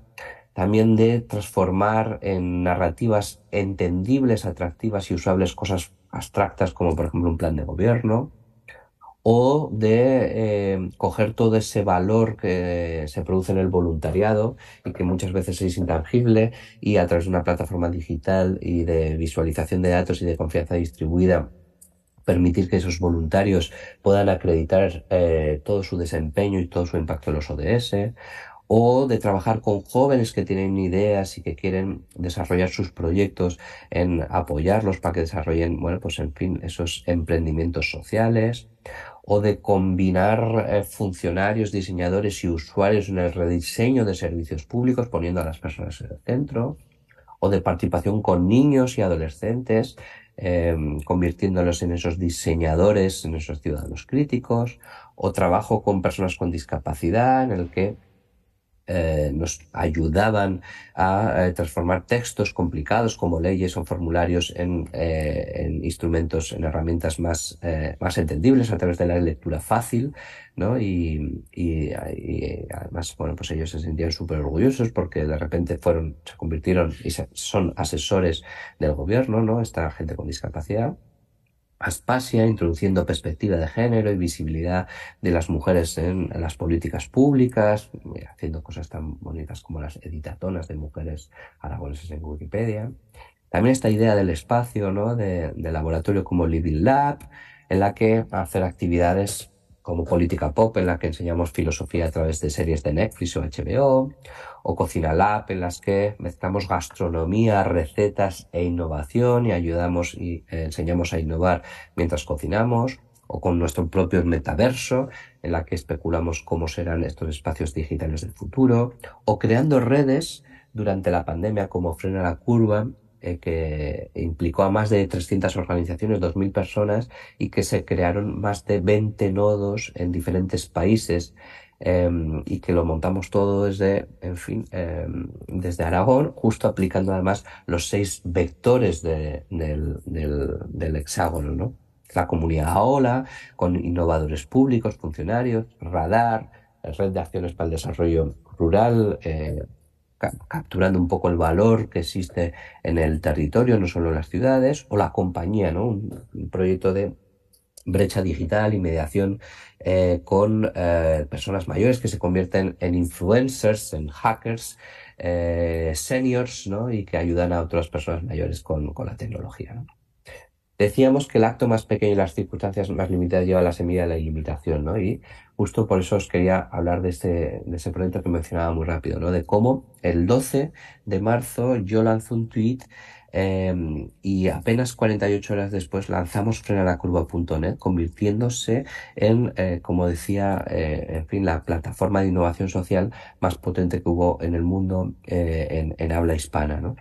También de transformar en narrativas entendibles, atractivas y usables cosas abstractas como por ejemplo un plan de gobierno o de eh, coger todo ese valor que se produce en el voluntariado y que muchas veces es intangible y a través de una plataforma digital y de visualización de datos y de confianza distribuida permitir que esos voluntarios puedan acreditar eh, todo su desempeño y todo su impacto en los ODS o de trabajar con jóvenes que tienen ideas y que quieren desarrollar sus proyectos, en apoyarlos para que desarrollen, bueno, pues en fin, esos emprendimientos sociales, o de combinar eh, funcionarios, diseñadores y usuarios en el rediseño de servicios públicos poniendo a las personas en el centro, o de participación con niños y adolescentes, em, convirtiéndolos en esos diseñadores, en esos ciudadanos críticos, o trabajo con personas con discapacidad, en el que eh, nos ayudaban a eh, transformar textos complicados como leyes o formularios en, eh, en instrumentos, en herramientas más, más entendibles a través de la lectura fácil, ¿no? Y, y, además, bueno, pues ellos se sentían súper orgullosos porque de repente fueron, se convirtieron y son asesores del gobierno, ¿no? Esta gente con discapacidad. Aspasia, introduciendo perspectiva de género y visibilidad de las mujeres en las políticas públicas, eh, haciendo cosas tan bonitas como las editatonas de mujeres aragonesas en Wikipedia. También esta idea del espacio, ¿no? de, de laboratorio como Living Lab, en la que hacer actividades como política pop, en la que enseñamos filosofía a través de series de Netflix o HBO, o Cocina Lab, en las que mezclamos gastronomía, recetas e innovación y ayudamos y eh, enseñamos a innovar mientras cocinamos, o con nuestro propio metaverso, en la que especulamos cómo serán estos espacios digitales del futuro, o creando redes durante la pandemia como Frena la Curva, eh, que implicó a más de 300 organizaciones, 2.000 personas, y que se crearon más de 20 nodos en diferentes países Em, y que lo montamos todo desde, en fin, em, desde Aragón, justo aplicando además los seis vectores del, hexágono, ¿no? La comunidad AOLA, con innovadores públicos, funcionarios, radar, red de acciones para el desarrollo rural, eh, capturando un poco el valor que existe en el territorio, no solo en las ciudades, o la compañía, ¿no? un proyecto de brecha digital y mediación eh, con eh, personas mayores que se convierten en influencers, en hackers, eh, seniors, ¿no? Y que ayudan a otras personas mayores con, con la tecnología. Decíamos que el acto más pequeño y las circunstancias más limitadas lleva a la semilla de la limitación, ¿no? Y justo por eso os quería hablar de ese, de ese proyecto que mencionaba muy rápido, ¿no? De cómo el 12 de marzo yo lanzo un tweet Em, y apenas 48 horas después lanzamos frenalacurva.net, convirtiéndose en, eh, como decía, eh, en fin, la plataforma de innovación social más potente que hubo en el mundo eh, en, en, habla hispana, ¿no?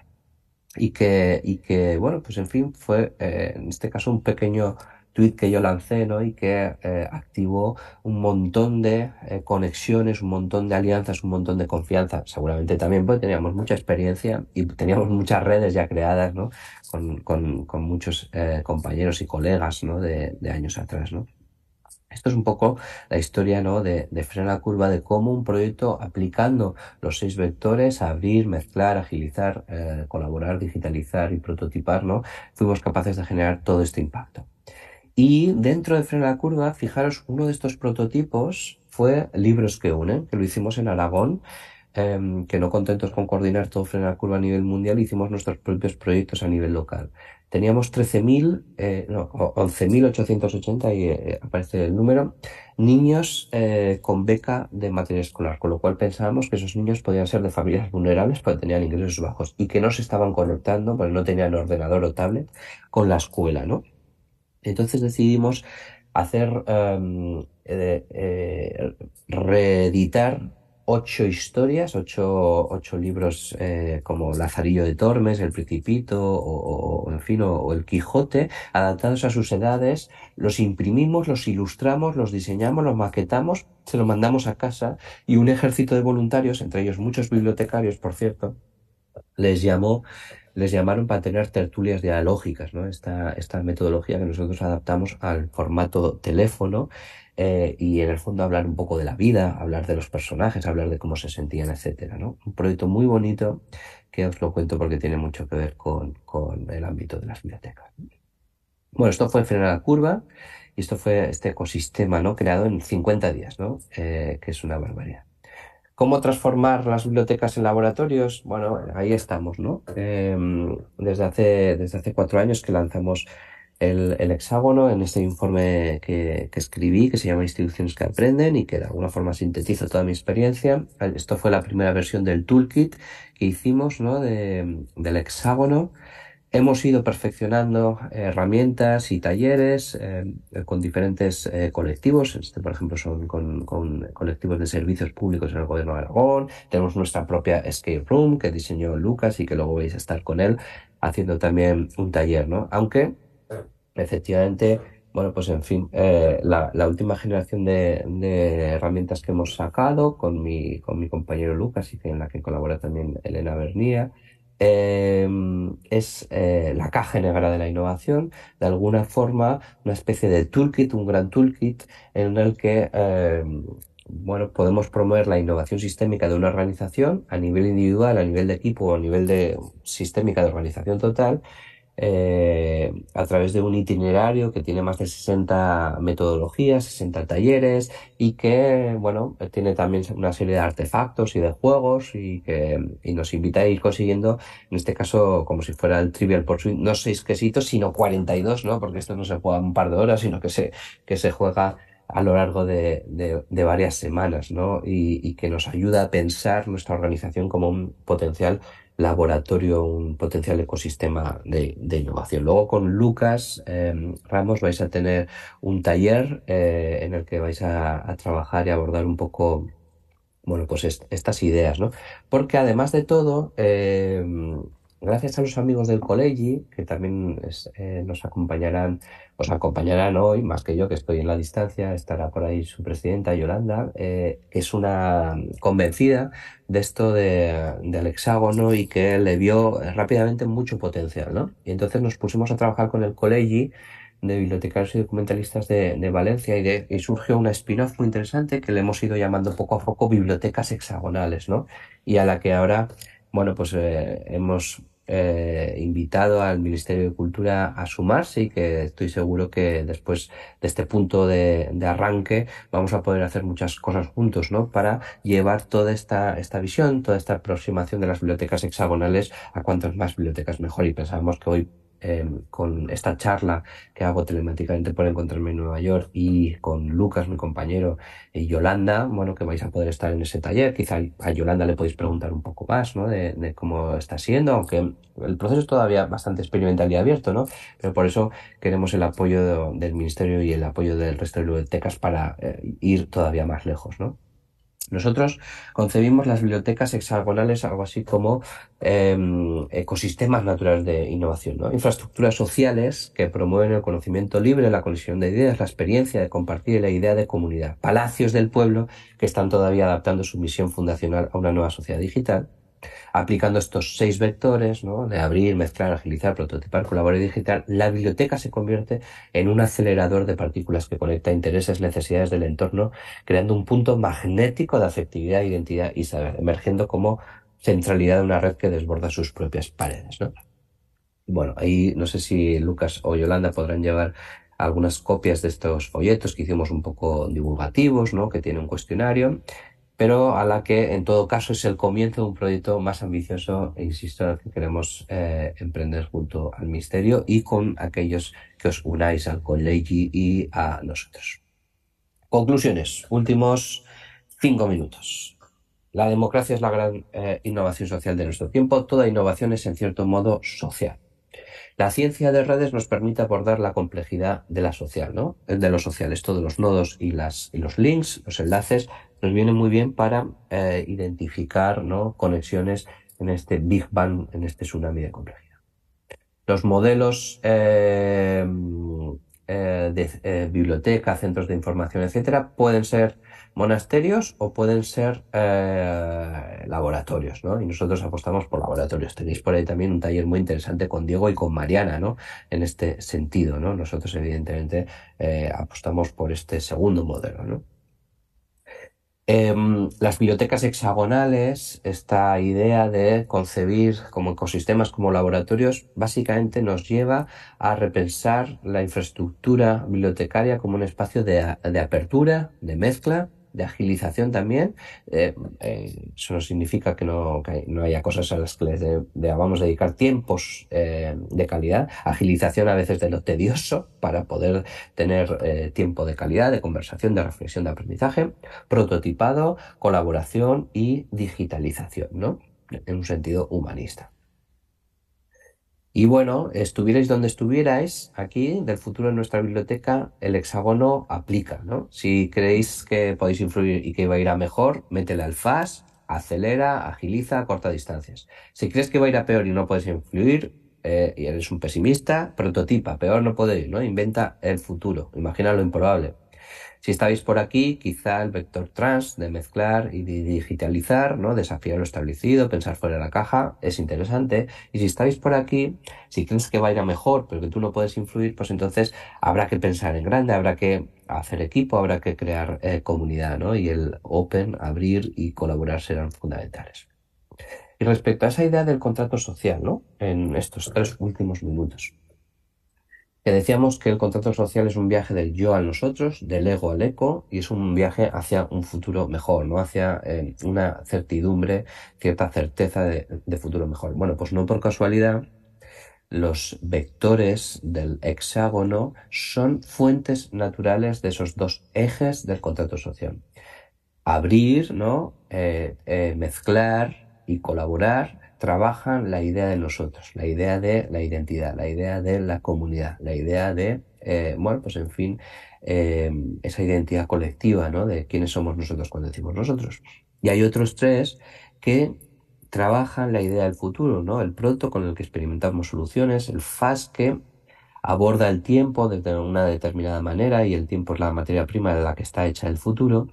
Y que, y que, bueno, pues en fin, fue en este caso un pequeño tweet que yo lancé, ¿no? Y que eh, activó un montón de eh, conexiones, un montón de alianzas, un montón de confianza. Seguramente también porque teníamos mucha experiencia y teníamos muchas redes ya creadas, ¿no? Con, con, muchos eh, compañeros y colegas, ¿no? De, años atrás, ¿no? Esto es un poco la historia ¿no? de, de la Curva, de cómo un proyecto aplicando los seis vectores, abrir, mezclar, agilizar, eh, colaborar, digitalizar y prototipar, ¿no? fuimos capaces de generar todo este impacto. Y dentro de Frena la Curva, fijaros, uno de estos prototipos fue Libros que Unen, que lo hicimos en Aragón, em, que no contentos con coordinar todo Frena la Curva a nivel mundial, hicimos nuestros propios proyectos a nivel local. Teníamos 13.000, eh, no, 11.880, y eh, aparece el número, niños eh, con beca de materia escolar, con lo cual pensábamos que esos niños podían ser de familias vulnerables porque tenían ingresos bajos y que no se estaban conectando, porque no tenían ordenador o tablet, con la escuela, ¿no? Entonces decidimos hacer, em, eh, eh, reeditar ocho historias, ocho, ocho libros eh, como Lazarillo de Tormes, El Principito, o, en fin, o, El Quijote, adaptados a sus edades, los imprimimos, los ilustramos, los diseñamos, los maquetamos, se los mandamos a casa y un ejército de voluntarios, entre ellos muchos bibliotecarios, por cierto, les llamó les llamaron para tener tertulias dialógicas, ¿no? Esta, esta metodología que nosotros adaptamos al formato teléfono eh, y en el fondo hablar un poco de la vida, hablar de los personajes, hablar de cómo se sentían, etcétera, ¿no? Un proyecto muy bonito que os lo cuento porque tiene mucho que ver con, el ámbito de las bibliotecas. Bueno, esto fue la Curva y esto fue este ecosistema, ¿no? Creado en 50 días, ¿no? Eh, que es una barbaridad. ¿Cómo transformar las bibliotecas en laboratorios? Bueno, ahí estamos, ¿no? Em, desde, hace, desde hace cuatro años que lanzamos el, hexágono en este informe que, escribí, que se llama Instituciones que aprenden y que de alguna forma sintetizo toda mi experiencia. Esto fue la primera versión del toolkit que hicimos, ¿no? del hexágono. Hemos ido perfeccionando herramientas y talleres eh, con diferentes eh, colectivos. Este, por ejemplo, son con, colectivos de servicios públicos en el gobierno de Aragón. Tenemos nuestra propia escape room que diseñó Lucas y que luego vais a estar con él haciendo también un taller, ¿no? Aunque, efectivamente, bueno, pues en fin, eh, la, última generación de, herramientas que hemos sacado con mi, compañero Lucas y en la que colabora también Elena Bernía... Em, es eh, la caja negra de la innovación, de alguna forma una especie de toolkit, un gran toolkit en el que em, bueno, podemos promover la innovación sistémica de una organización a nivel individual, a nivel de equipo, o a nivel de sistémica de organización total eh, a través de un itinerario que tiene más de 60 metodologías, 60 talleres y que, bueno, tiene también una serie de artefactos y de juegos y que y nos invita a ir consiguiendo, en este caso, como si fuera el Trivial Pursuit, no seis quesitos, sino 42, ¿no? Porque esto no se juega un par de horas, sino que se, que se juega a lo largo de, de, de varias semanas, ¿no? Y, y que nos ayuda a pensar nuestra organización como un potencial laboratorio, un potencial ecosistema de, innovación. Luego con Lucas em, Ramos vais a tener un taller eh, en el que vais a, trabajar y abordar un poco, bueno, pues estas ideas, ¿no? Porque además de todo, em, gracias a los amigos del Colegi, que también eh, nos acompañarán, os acompañarán hoy, más que yo que estoy en la distancia, estará por ahí su presidenta Yolanda, que eh, es una convencida de esto del hexágono y que le vio rápidamente mucho potencial, ¿no? Y entonces nos pusimos a trabajar con el Colegi de bibliotecarios y documentalistas de, Valencia y, surgió una spin-off muy interesante que le hemos ido llamando poco a poco bibliotecas hexagonales, ¿no? Y a la que ahora, bueno, pues eh, hemos eh, invitado al Ministerio de Cultura a sumarse y que estoy seguro que después de este punto de, arranque vamos a poder hacer muchas cosas juntos, ¿no? Para llevar toda esta, esta visión, toda esta aproximación de las bibliotecas hexagonales a cuantas más bibliotecas mejor y pensamos que hoy Em, con esta charla que hago telemáticamente por encontrarme en Nueva York y con Lucas, mi compañero, y Yolanda, bueno, que vais a poder estar en ese taller. Quizá a Yolanda le podéis preguntar un poco más, ¿no? De, cómo está siendo, aunque el proceso es todavía bastante experimental y abierto, ¿no? Pero por eso queremos el apoyo del Ministerio y el apoyo del resto de bibliotecas para eh, ir todavía más lejos, ¿no? Nosotros concebimos las bibliotecas hexagonales algo así como em, ecosistemas naturales de innovación, ¿no? infraestructuras sociales que promueven el conocimiento libre, la colisión de ideas, la experiencia de compartir y la idea de comunidad, palacios del pueblo que están todavía adaptando su misión fundacional a una nueva sociedad digital, Aplicando estos seis vectores, ¿no? de abrir, mezclar, agilizar, prototipar, colaborar y digital, la biblioteca se convierte en un acelerador de partículas que conecta intereses, necesidades del entorno, creando un punto magnético de afectividad, identidad y saber, emergiendo como centralidad de una red que desborda sus propias paredes. ¿no? Bueno, ahí no sé si Lucas o Yolanda podrán llevar algunas copias de estos folletos que hicimos un poco divulgativos, ¿no? que tiene un cuestionario pero a la que en todo caso es el comienzo de un proyecto más ambicioso, e insisto, en que queremos eh, emprender junto al Ministerio y con aquellos que os unáis al Colegi y a nosotros. Conclusiones, últimos cinco minutos. La democracia es la gran eh, innovación social de nuestro tiempo. Toda innovación es en cierto modo social. La ciencia de redes nos permite abordar la complejidad de la social, ¿no? De los sociales, todos los nodos y, las, y los links, los enlaces, nos viene muy bien para eh, identificar ¿no? conexiones en este Big Bang, en este tsunami de complejidad. Los modelos eh, eh, de biblioteca, centros de información, etcétera, pueden ser monasterios o pueden ser laboratorios, ¿no? Y nosotros apostamos por laboratorios. Tenéis por ahí también un taller muy interesante con Diego y con Mariana, ¿no? En este sentido, ¿no? Nosotros, evidentemente, apostamos por este segundo modelo, ¿no? Em, las bibliotecas hexagonales, esta idea de concebir como ecosistemas, como laboratorios, básicamente nos lleva a repensar la infraestructura bibliotecaria como un espacio de apertura, de mezcla, de agilización también. eso eh, eh, no significa que no, haya cosas a las que les debamos dedicar tiempos eh, de calidad. Agilización a veces de lo tedioso para poder tener tiempo de calidad, de conversación, de reflexión, de aprendizaje. Prototipado, colaboración y digitalización, ¿no? En un sentido humanista. Y bueno, estuvierais donde estuvierais, aquí, del futuro en nuestra biblioteca, el hexágono aplica, ¿no? Si creéis que podéis influir y que va a ir a mejor, métele al FAS, acelera, agiliza, corta distancias. Si crees que va a ir a peor y no puedes influir, eh, y eres un pesimista, prototipa, peor no podéis, ¿no? Inventa el futuro, imagina lo improbable, si estáis por aquí, quizá el vector trans de mezclar y de digitalizar, ¿no? Desafiar lo establecido, pensar fuera de la caja, es interesante. Y si estáis por aquí, si crees que va a ir mejor, pero que tú no puedes influir, pues entonces habrá que pensar en grande, habrá que hacer equipo, habrá que crear eh, comunidad, ¿no? Y el open, abrir y colaborar serán fundamentales. Y respecto a esa idea del contrato social, ¿no? En estos tres últimos minutos que decíamos que el contrato social es un viaje del yo a nosotros, del ego al eco, y es un viaje hacia un futuro mejor, no hacia eh, una certidumbre, cierta certeza de, futuro mejor. Bueno, pues no por casualidad, los vectores del hexágono son fuentes naturales de esos dos ejes del contrato social. Abrir, ¿no? Eh, eh, mezclar y colaborar trabajan la idea de nosotros, la idea de la identidad, la idea de la comunidad, la idea de, eh, bueno, pues en fin, em, esa identidad colectiva, ¿no? De quiénes somos nosotros cuando decimos nosotros. Y hay otros tres que trabajan la idea del futuro, ¿no? El pronto con el que experimentamos soluciones, el fast que aborda el tiempo de una determinada manera y el tiempo es la materia prima de la que está hecha el futuro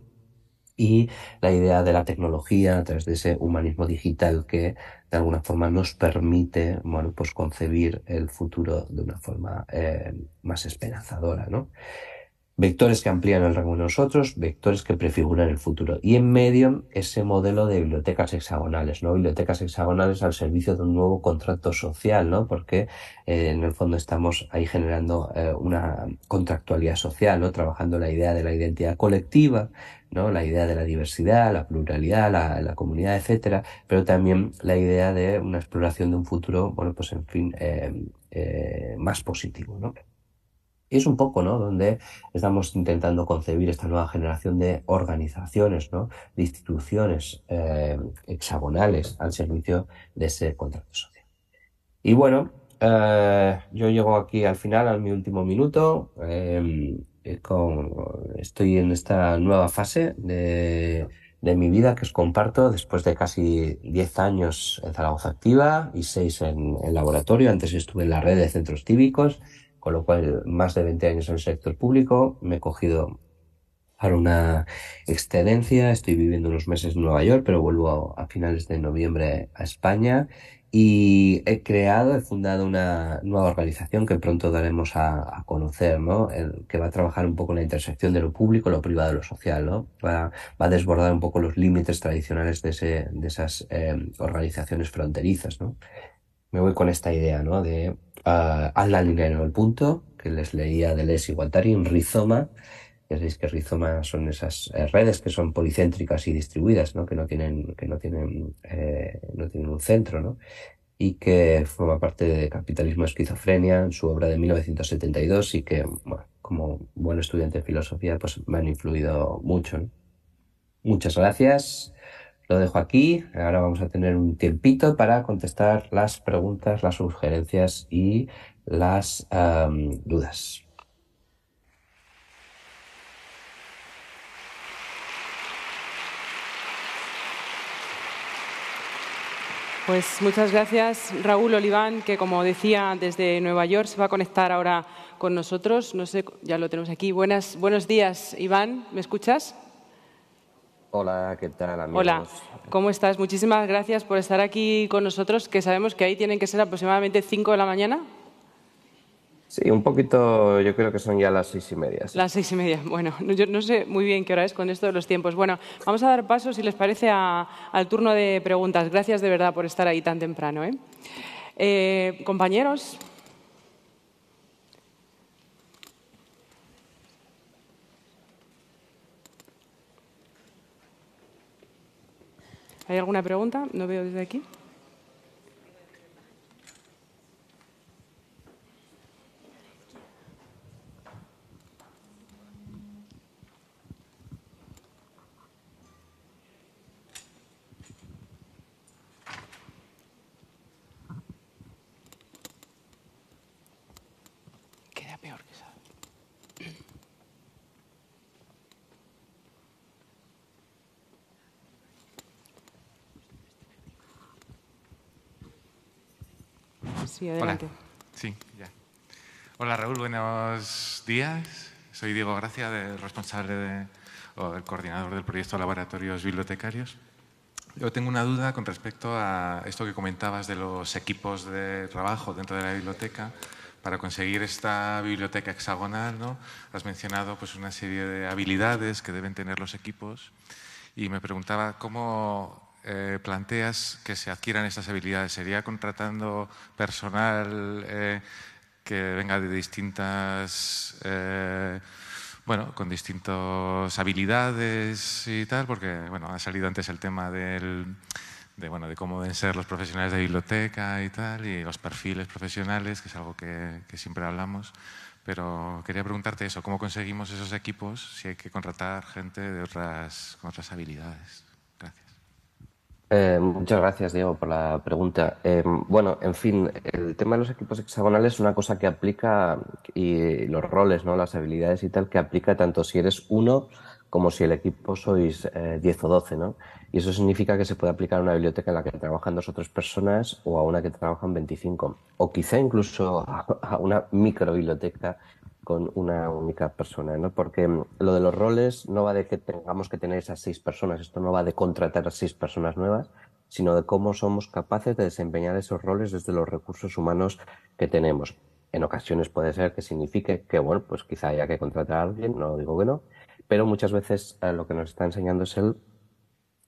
y la idea de la tecnología a través de ese humanismo digital que de alguna forma nos permite bueno, pues concebir el futuro de una forma eh, más esperanzadora. ¿no? Vectores que amplían el rango de nosotros, vectores que prefiguran el futuro. Y en medio ese modelo de bibliotecas hexagonales, ¿no? Bibliotecas hexagonales al servicio de un nuevo contrato social, ¿no? Porque eh, en el fondo estamos ahí generando eh, una contractualidad social, ¿no? Trabajando la idea de la identidad colectiva, la idea de la diversidad, la pluralidad, la, comunidad, etcétera, pero también la idea de una exploración de un futuro, bueno, pues en fin, eh, eh, más positivo, ¿no? Y es un poco, ¿no? Donde estamos intentando concebir esta nueva generación de organizaciones, ¿no? De instituciones eh, hexagonales al servicio de ese contrato social. Y bueno, yo llego aquí al final, al mi último minuto. Eh, estoy en esta nueva fase de, mi vida que os comparto después de casi 10 años en Zaragoza Activa y 6 en, el laboratorio. Antes estuve en la red de centros cívicos, con lo cual más de 20 años en el sector público. Me he cogido para una excelencia, estoy viviendo unos meses en Nueva York, pero vuelvo a finales de noviembre a España y he creado, he fundado una nueva organización que pronto daremos a, conocer, ¿no? que va a trabajar un poco en la intersección de lo público, lo privado, y lo social, ¿no? Va, a desbordar un poco los límites tradicionales de, ese, de esas em, organizaciones fronterizas, ¿no? Me voy con esta idea, ¿no? De uh, haz en el punto, que les leía de Les Igualtari, un rizoma, ya sabéis que rizoma son esas eh, redes que son policéntricas y distribuidas, Que no tienen, que tienen, eh, no tienen un centro, Y que forma parte de Capitalismo Esquizofrenia en su obra de 1972 y que, como buen estudiante de filosofía, pues me han influido mucho. Muchas gracias. Lo dejo aquí. Ahora vamos a tener un tiempito para contestar las preguntas, las sugerencias y las dudas. Pues muchas gracias, Raúl Oliván, que como decía desde Nueva York se va a conectar ahora con nosotros. No sé, ya lo tenemos aquí. buenos días, Iván. ¿Me escuchas? Hola, ¿qué tal, amigos? Hola, ¿cómo estás? Muchísimas gracias por estar aquí con nosotros, que sabemos que ahí tienen que ser aproximadamente 5 de la mañana. Sí, un poquito, yo creo que son ya las seis y media. Las seis y media, bueno, yo no sé muy bien qué hora es con esto de los tiempos. Bueno, vamos a dar paso, si les parece, al turno de preguntas. Gracias de verdad por estar ahí tan temprano. ¿eh? Eh, compañeros. ¿Hay alguna pregunta? No veo desde aquí. Sí, Hola. Raúl, buenos días. Soy Diego Gracia, responsable o el coordinador del proyecto Laboratorios Bibliotecarios. Yo tengo una duda con respecto a esto que comentabas de los equipos de trabajo dentro de la biblioteca para conseguir esta biblioteca hexagonal, ¿no? Has mencionado pues, una serie de habilidades que deben tener los equipos y me preguntaba cómo eh, planteas que se adquieran estas habilidades? ¿Sería contratando personal eh, que venga de distintas, eh, bueno, con distintas habilidades y tal? Porque, bueno, ha salido antes el tema de, bueno, de cómo deben ser los profesionales de biblioteca y tal, y los perfiles profesionales, que es algo que, que siempre hablamos. Pero quería preguntarte eso, ¿cómo conseguimos esos equipos si hay que contratar gente de otras, con otras habilidades? Eh, muchas gracias, Diego, por la pregunta. Eh, bueno, en fin, el tema de los equipos hexagonales es una cosa que aplica, y los roles, ¿no? las habilidades y tal, que aplica tanto si eres uno como si el equipo sois 10 eh, o 12. ¿no? Y eso significa que se puede aplicar a una biblioteca en la que trabajan dos o tres personas o a una que trabajan 25. O quizá incluso a una microbiblioteca con una única persona, ¿no? Porque mm, lo de los roles no va de que tengamos que tener esas seis personas, esto no va de contratar a seis personas nuevas, sino de cómo somos capaces de desempeñar esos roles desde los recursos humanos que tenemos. En ocasiones puede ser que signifique que, bueno, pues quizá haya que contratar a alguien, no digo que no, pero muchas veces eh, lo que nos está enseñando es el,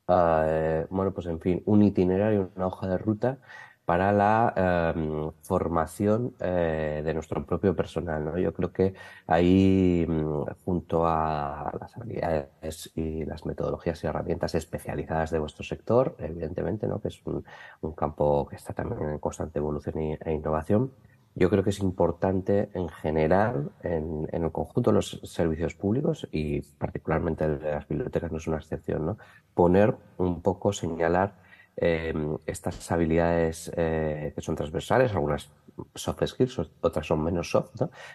eh, bueno, pues en fin, un itinerario, una hoja de ruta para la em, formación eh, de nuestro propio personal. ¿no? Yo creo que ahí, mm, junto a las habilidades y las metodologías y herramientas especializadas de vuestro sector, evidentemente, ¿no? que es un, campo que está también en constante evolución e innovación, yo creo que es importante en general, en, el conjunto de los servicios públicos y particularmente de las bibliotecas no es una excepción, ¿no? poner un poco, señalar Em, estas habilidades eh, que son transversales, algunas soft skills, otras son menos soft,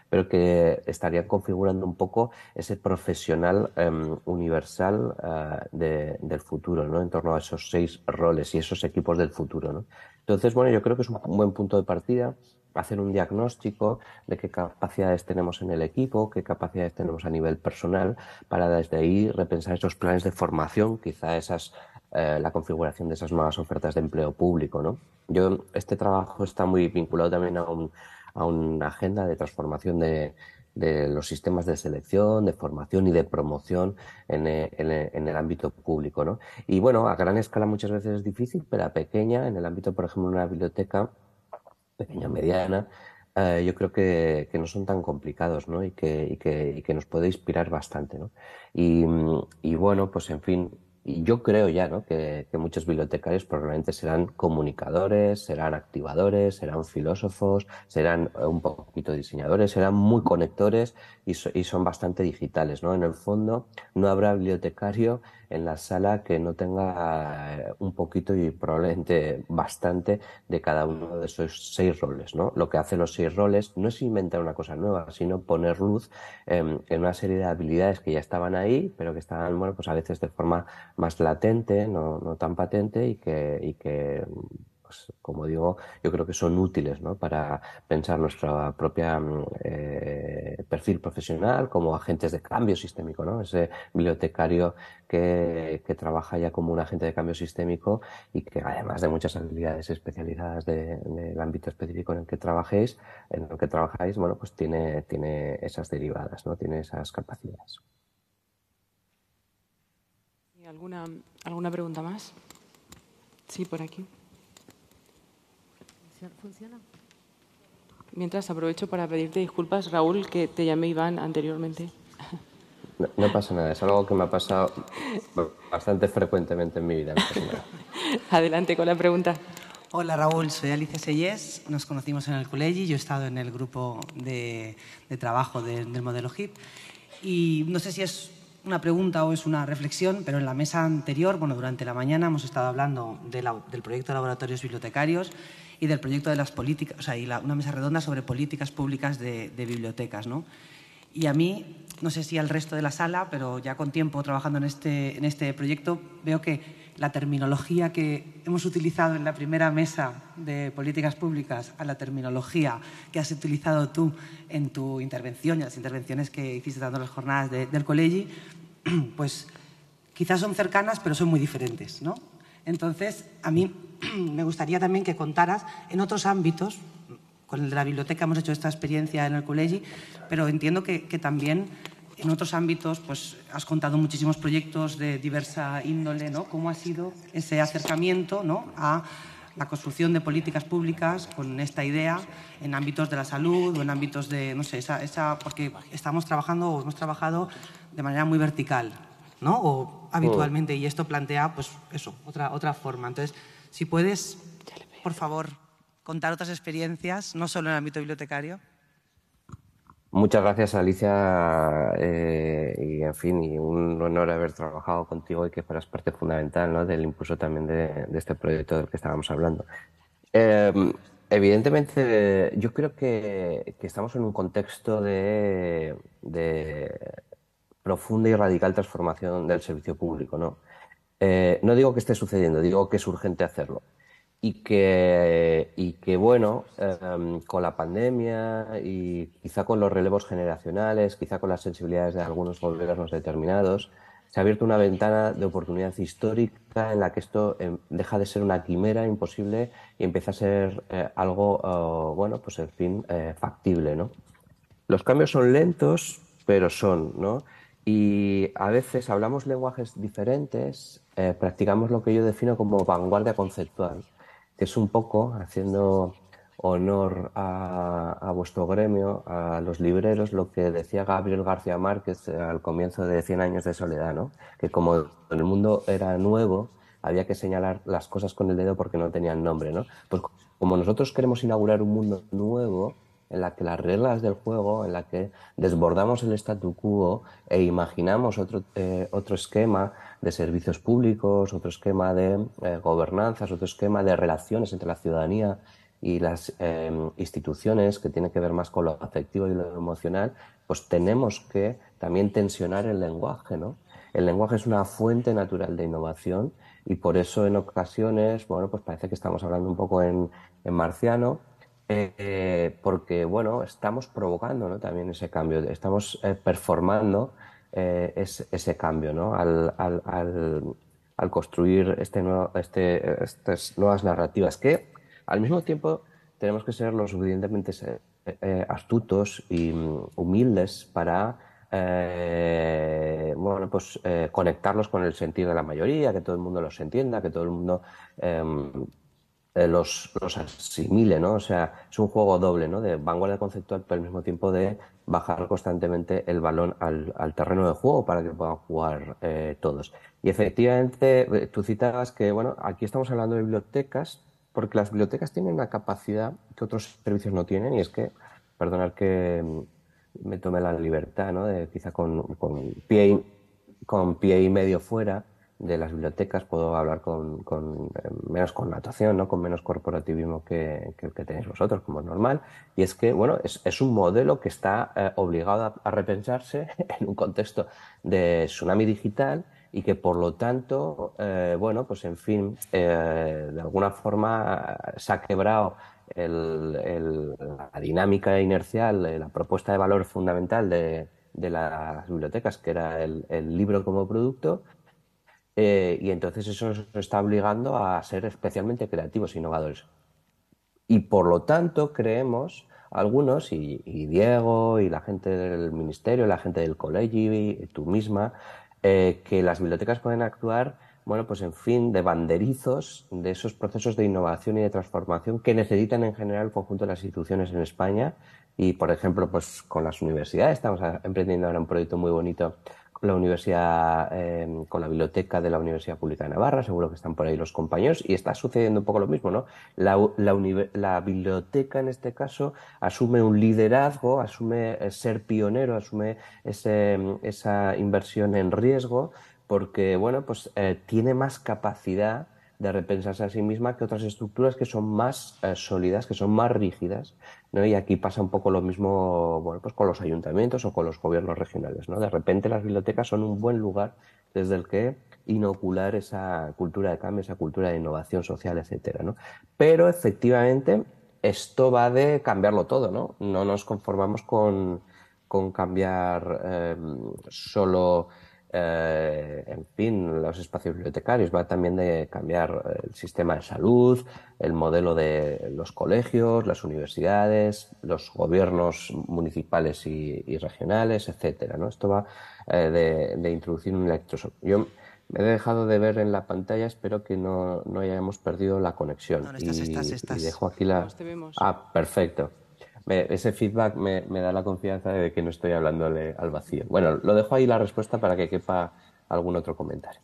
pero que estarían configurando un poco ese profesional em, universal ah, de, del futuro, ¿no? en torno a esos seis roles y esos equipos del futuro. ¿no? Entonces, bueno, yo creo que es un buen punto de partida hacer un diagnóstico de qué capacidades tenemos en el equipo, qué capacidades tenemos a nivel personal, para desde ahí repensar esos planes de formación, quizá esas eh, la configuración de esas nuevas ofertas de empleo público, Yo este trabajo está muy vinculado también a, una agenda de transformación de, los sistemas de selección, de formación y de promoción en, eh, eh, el, ámbito público. Y bueno, a gran escala muchas veces es difícil, pero a pequeña, en el ámbito, por ejemplo, de una biblioteca, pequeña, o mediana, eh, yo creo que, no son tan complicados, ¿no? Y que, nos puede inspirar bastante, ¿no? Y, bueno, pues en fin, yo creo ya, ¿no? Que, muchos bibliotecarios probablemente serán comunicadores, serán activadores, serán filósofos, serán eh, un poquito diseñadores, serán muy conectores y, y son bastante digitales, ¿no? En el fondo, no habrá bibliotecario en la sala que no tenga eh, un poquito y probablemente bastante de cada uno de esos seis roles. ¿no? Lo que hace los seis roles no es inventar una cosa nueva, sino poner luz em, en una serie de habilidades que ya estaban ahí, pero que estaban, bueno, pues a veces de forma más latente, no, no tan patente y que, y que pues, como digo, yo creo que son útiles para pensar nuestra propia mm, eh, perfil profesional como agentes de cambio sistémico, ¿no? Ese bibliotecario que, trabaja ya como un agente de cambio sistémico y que además de muchas habilidades especializadas del ámbito específico en el que trabajéis, en el que trabajáis, bueno, pues tiene, tiene esas derivadas, ¿no? Tiene esas capacidades. ¿Y ¿Alguna, alguna pregunta más? Sí, por aquí. ¿Funciona? Mientras aprovecho para pedirte disculpas, Raúl, que te llamé Iván anteriormente. No, pasa nada, es algo que me ha pasado bastante frecuentemente en mi vida. Adelante con la pregunta. Hola Raúl, soy Alicia Sellés, nos conocimos en el colegio, yo he estado en el grupo de, trabajo del modelo HIP y no sé si es una pregunta o es una reflexión, pero en la mesa anterior, bueno, durante la mañana hemos estado hablando del proyecto de laboratorios bibliotecarios y del proyecto de las políticas, o sea, y una mesa redonda sobre políticas públicas de, bibliotecas, ¿no? Y a mí, no sé si al resto de la sala, pero ya con tiempo trabajando en este, en este proyecto, veo que la terminología que hemos utilizado en la primera mesa de políticas públicas a la terminología que has utilizado tú en tu intervención y las intervenciones que hiciste dando las jornadas del colegio, pues quizás son cercanas, pero son muy diferentes, ¿no? Entonces, a mí me gustaría también que contaras en otros ámbitos, con el de la biblioteca hemos hecho esta experiencia en el colegio, pero entiendo que, también en otros ámbitos pues, has contado muchísimos proyectos de diversa índole, ¿no? ¿Cómo ha sido ese acercamiento ¿no? a la construcción de políticas públicas con esta idea en ámbitos de la salud o en ámbitos de, no sé, esa, esa porque estamos trabajando o hemos trabajado de manera muy vertical, ¿no? O habitualmente, mm. y esto plantea, pues eso, otra, otra forma. Entonces, si puedes, por favor, contar otras experiencias, no solo en el ámbito bibliotecario. Muchas gracias, Alicia. Eh, y en fin, y un honor haber trabajado contigo y que fueras parte fundamental ¿no? del impulso también de, este proyecto del que estábamos hablando. Em, evidentemente, yo creo que, estamos en un contexto de profunda y radical transformación del servicio público. No, eh, no digo que esté sucediendo, digo que es urgente hacerlo. Y que, y que bueno, em, con la pandemia y quizá con los relevos generacionales, quizá con las sensibilidades de algunos gobiernos determinados, se ha abierto una ventana de oportunidad histórica en la que esto em, deja de ser una quimera imposible y empieza a ser eh, algo, bueno, pues en fin, eh, factible, ¿no? Los cambios son lentos, pero son, ¿no? Y a veces hablamos lenguajes diferentes, eh, practicamos lo que yo defino como vanguardia conceptual, que es un poco haciendo honor a, a, vuestro gremio, a los libreros, lo que decía Gabriel García Márquez al comienzo de Cien años de soledad, ¿no? que como el mundo era nuevo, había que señalar las cosas con el dedo porque no tenían nombre. ¿no? Pues como nosotros queremos inaugurar un mundo nuevo, en la que las reglas del juego, en la que desbordamos el statu quo e imaginamos otro, eh, otro esquema de servicios públicos, otro esquema de eh, gobernanzas, otro esquema de relaciones entre la ciudadanía y las eh, instituciones que tienen que ver más con lo afectivo y lo emocional, pues tenemos que también tensionar el lenguaje, ¿no? El lenguaje es una fuente natural de innovación y por eso en ocasiones, bueno, pues parece que estamos hablando un poco en marciano, eh, porque, bueno, estamos provocando también ese cambio, estamos eh, performando eh, ese cambio, Al, construir este nuevo, este, estas nuevas narrativas que, al mismo tiempo, tenemos que ser lo suficientemente astutos y mm, humildes para bueno, pues conectarlos con el sentido de la mayoría, que todo el mundo los entienda, que todo el mundo em, eh, los, asimile, ¿no? O sea, es un juego doble, ¿no? De vanguardia conceptual, pero al mismo tiempo de bajar constantemente el balón al, terreno de juego para que puedan jugar eh, todos. Y efectivamente, eh, tú citabas que, bueno, aquí estamos hablando de bibliotecas, porque las bibliotecas tienen una capacidad que otros servicios no tienen, y es que, perdonar que mm, me tome la libertad, ¿no? De, quizá con, con pie con pie y medio fuera, de las bibliotecas, puedo hablar con, eh, menos connotación, ¿no? con menos corporativismo que, el que tenéis vosotros, como es normal. Y es que, bueno, es, un modelo que está eh, obligado a, repensarse en un contexto de tsunami digital y que, por lo tanto, eh, bueno, pues en fin, de alguna forma se ha quebrado la dinámica inercial, la propuesta de valor fundamental de, las bibliotecas, que era el libro como producto, eh, y entonces eso nos está obligando a ser especialmente creativos e innovadores. Y por lo tanto creemos, algunos, y, Diego, y la gente del ministerio, la gente del colegio, y tú misma, eh, que las bibliotecas pueden actuar, bueno, pues en fin, de banderizos de esos procesos de innovación y de transformación que necesitan en general el conjunto de las instituciones en España. Y, por ejemplo, pues con las universidades estamos emprendiendo ahora un proyecto muy bonito la universidad, em, con la biblioteca de la Universidad Pública de Navarra, seguro que están por ahí los compañeros, y está sucediendo un poco lo mismo, ¿no? La, biblioteca, en este caso, asume un liderazgo, asume eh, ser pionero, asume ese, em, esa inversión en riesgo, porque, bueno, pues eh, tiene más capacidad de repensarse a sí misma que otras estructuras que son más eh, sólidas, que son más rígidas, y aquí pasa un poco lo mismo bueno, pues con los ayuntamientos o con los gobiernos regionales. ¿no? De repente las bibliotecas son un buen lugar desde el que inocular esa cultura de cambio, esa cultura de innovación social, etc. Pero efectivamente esto va de cambiarlo todo, ¿no? No nos conformamos con, cambiar eh, solo eh, en fin, los espacios bibliotecarios, va también de cambiar el sistema de salud, el modelo de los colegios, las universidades, los gobiernos municipales y, regionales, etcétera. ¿no? Esto va eh, de, introducir un electro... Yo me he dejado de ver en la pantalla, espero que no, no hayamos perdido la conexión. y, dejo aquí la. ah, perfecto ese feedback me, da la confianza de que no estoy hablando al vacío. Bueno, lo dejo ahí la respuesta para que quepa algún otro comentario.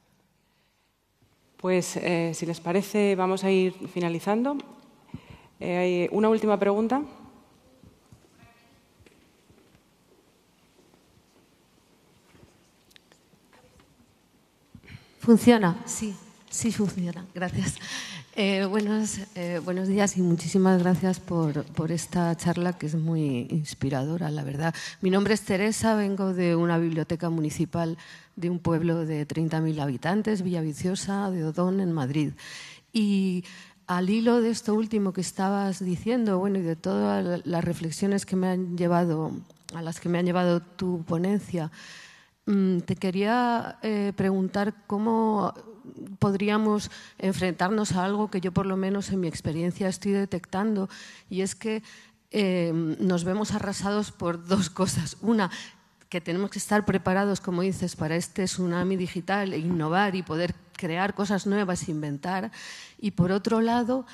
Pues eh, si les parece, vamos a ir finalizando. Eh, una última pregunta. Funciona, sí, sí funciona. Gracias. Eh, buenos, eh, buenos días y muchísimas gracias por, esta charla que es muy inspiradora, la verdad. Mi nombre es Teresa, vengo de una biblioteca municipal de un pueblo de 30.000 habitantes, Villaviciosa de Odón, en Madrid. Y al hilo de esto último que estabas diciendo, bueno, y de todas las reflexiones que me han llevado, a las que me han llevado tu ponencia, mm, te quería eh, preguntar cómo podríamos enfrentarnos a algo que yo por lo menos en mi experiencia estoy detectando y es que em, nos vemos arrasados por dos cosas. Una, que tenemos que estar preparados, como dices, para este tsunami digital e innovar y poder crear cosas nuevas, e inventar. Y por otro lado,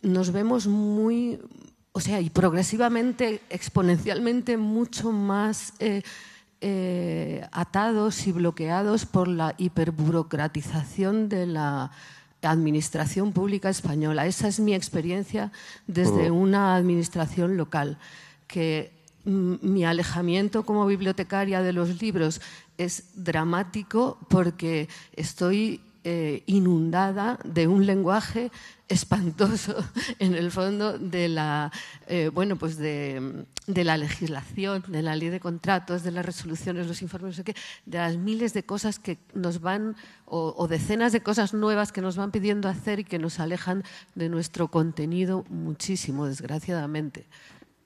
nos vemos muy, o sea, y progresivamente, exponencialmente mucho más... Eh, eh, atados y bloqueados por la hiperburocratización de la administración pública española. Esa es mi experiencia desde una administración local, que mm, mi alejamiento como bibliotecaria de los libros es dramático porque estoy eh, inundada de un lenguaje espantoso en el fondo de la, eh, bueno, pues de, la legislación, de la ley de contratos, de las resoluciones, los informes, de las miles de cosas que nos van, o, decenas de cosas nuevas que nos van pidiendo hacer y que nos alejan de nuestro contenido muchísimo, desgraciadamente.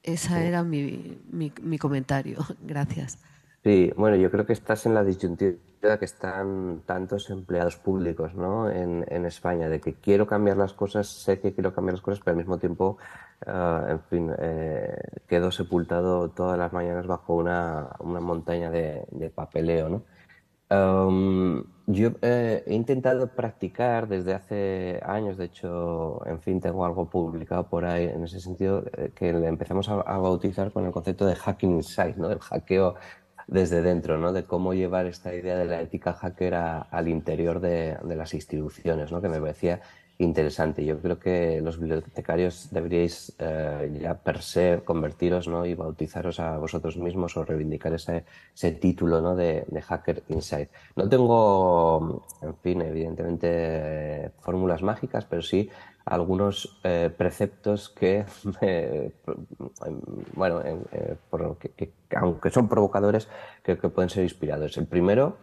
Ese oh. era mi, mi, mi comentario. Gracias. Sí, bueno, yo creo que estás en la disyuntiva que están tantos empleados públicos, ¿no? En, España, de que quiero cambiar las cosas, sé que quiero cambiar las cosas, pero al mismo tiempo, ah, en fin, eh, quedo sepultado todas las mañanas bajo una, montaña de, papeleo, ¿no? yo eh, he intentado practicar desde hace años, de hecho, en fin, tengo algo publicado por ahí en ese sentido eh, que le empezamos a, bautizar con el concepto de hacking inside, ¿no? El hackeo desde dentro, ¿no? De cómo llevar esta idea de la ética hacker al interior de, las instituciones, ¿no? Que me parecía interesante. Yo creo que los bibliotecarios deberíais eh, ya per se convertiros, ¿no? Y bautizaros a vosotros mismos o reivindicar ese, ese título, ¿no? De, de Hacker Insight. No tengo, en fin, evidentemente, fórmulas mágicas, pero sí algunos eh, preceptos que, bueno, aunque son provocadores, creo que, pueden ser inspirados. El primero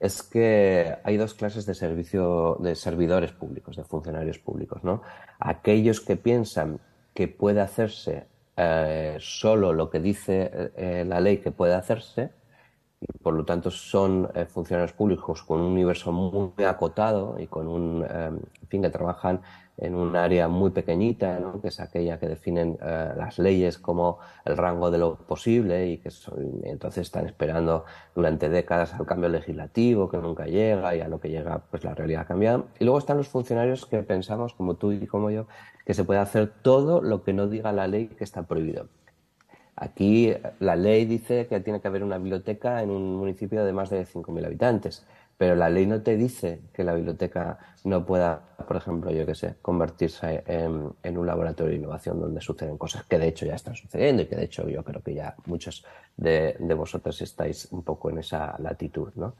es que hay dos clases de servicio de servidores públicos, de funcionarios públicos, Aquellos que piensan que puede hacerse eh, solo lo que dice eh, la ley que puede hacerse, y por lo tanto son funcionarios públicos con un universo muy acotado y con un, em, fin, que trabajan en un área muy pequeñita, que es aquella que definen eh, las leyes como el rango de lo posible y que entonces están esperando durante décadas al cambio legislativo que nunca llega y a lo que llega pues la realidad ha cambiado. Y luego están los funcionarios que pensamos, como tú y como yo, que se puede hacer todo lo que no diga la ley que está prohibido. Aquí eh, la ley dice que tiene que haber una biblioteca en un municipio de más de 5.000 habitantes pero la ley no te dice que la biblioteca no pueda, por ejemplo, yo qué sé, convertirse en, un laboratorio de innovación donde suceden cosas que de hecho ya están sucediendo y que de hecho yo creo que ya muchos de, vosotros estáis un poco en esa latitud, ¿no?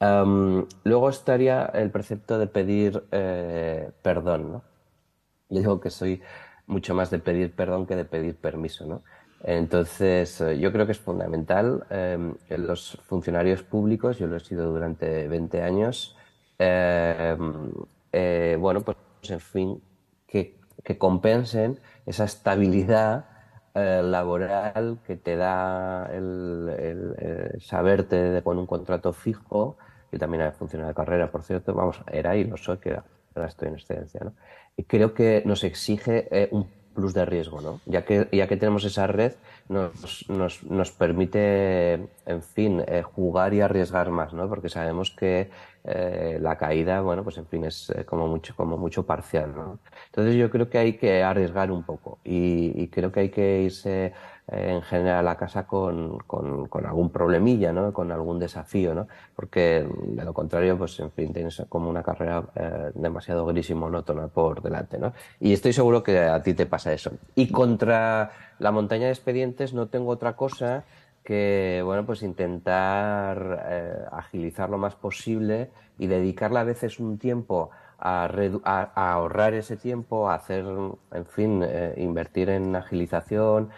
Em, luego estaría el precepto de pedir eh, perdón, ¿no? Yo digo que soy mucho más de pedir perdón que de pedir permiso, ¿no? Entonces, eh, yo creo que es fundamental. Eh, los funcionarios públicos, yo lo he sido durante 20 años, eh, eh, bueno, pues en fin, que, compensen esa estabilidad laboral que te da el, saberte con un contrato fijo. Yo también ha funcionado de carrera, por cierto, vamos, era ahí lo soy, que ahora estoy en excedencia, Y creo que nos exige un plus de riesgo, ¿no? Ya que, ya que tenemos esa red, nos, permite, en fin, eh, jugar y arriesgar más, ¿no? Porque sabemos que eh, la caída, bueno, pues en fin, es eh, como mucho, como mucho parcial, ¿no? Entonces yo creo que hay que arriesgar un poco y creo que hay que irse eh, en general la casa con, con, algún problemilla, ¿no? Con algún desafío, ¿no? Porque de lo contrario, pues en fin, tienes como una carrera eh, demasiado gris y monótona por delante, ¿no? Y estoy seguro que a ti te pasa eso. Y contra la montaña de expedientes no tengo otra cosa que bueno pues intentar eh, agilizar lo más posible y dedicarle a veces un tiempo a, ahorrar ese tiempo a hacer en fin invertir en agilización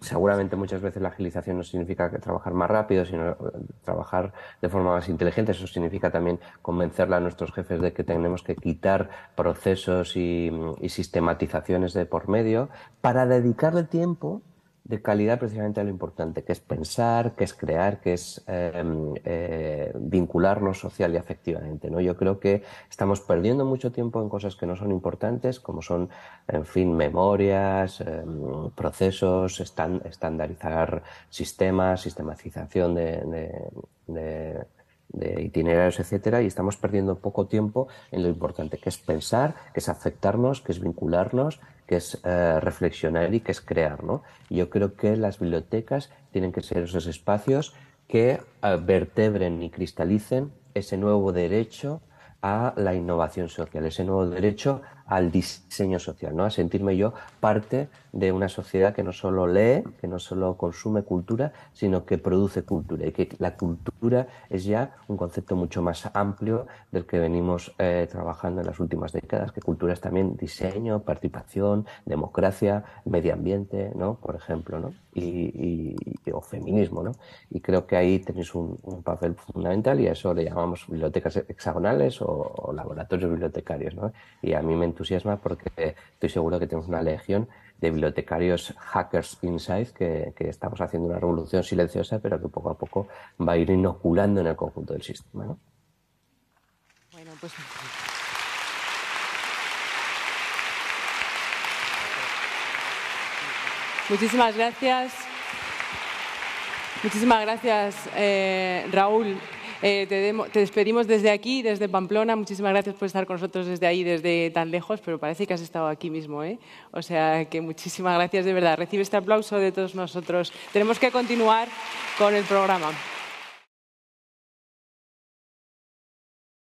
seguramente muchas veces la agilización no significa que trabajar más rápido, sino eh, trabajar de forma más inteligente. Eso significa también convencerle a nuestros jefes de que tenemos que quitar procesos y sistematizaciones de por medio para dedicarle tiempo de calidad precisamente a lo importante, que es pensar, que es crear, que es em, eh, vincularnos social y afectivamente. ¿no? Yo creo que estamos perdiendo mucho tiempo en cosas que no son importantes, como son, en fin, memorias, em, procesos, estandarizar sistemas, sistematización de, itinerarios, etcétera, y estamos perdiendo poco tiempo en lo importante que es pensar, que es afectarnos, que es vincularnos, que es eh, reflexionar y que es crear. yo creo que las bibliotecas tienen que ser esos espacios que eh, vertebren y cristalicen ese nuevo derecho a la innovación social, ese nuevo derecho al diseño social, ¿no? A sentirme yo parte de una sociedad que no solo lee, que no solo consume cultura, sino que produce cultura y que la cultura es ya un concepto mucho más amplio del que venimos eh, trabajando en las últimas décadas, que cultura es también diseño, participación, democracia, medio ambiente, ¿no? Por ejemplo, ¿no? Y, o feminismo, ¿no? Y creo que ahí tenéis un, papel fundamental y a eso le llamamos bibliotecas hexagonales o, laboratorios bibliotecarios, ¿no? Y a mí me entusiasma porque estoy seguro que tenemos una legión de bibliotecarios hackers inside que, estamos haciendo una revolución silenciosa, pero que poco a poco va a ir inoculando en el conjunto del sistema. Pues Muchísimas gracias. Muchísimas gracias, eh, Raúl. Eh, te, te, despedimos desde aquí, desde Pamplona. Muchísimas gracias por estar con nosotros desde ahí, desde tan lejos, pero parece que has estado aquí mismo. ¿eh? O sea que muchísimas gracias de verdad. Recibe este aplauso de todos nosotros. Tenemos que continuar con el programa.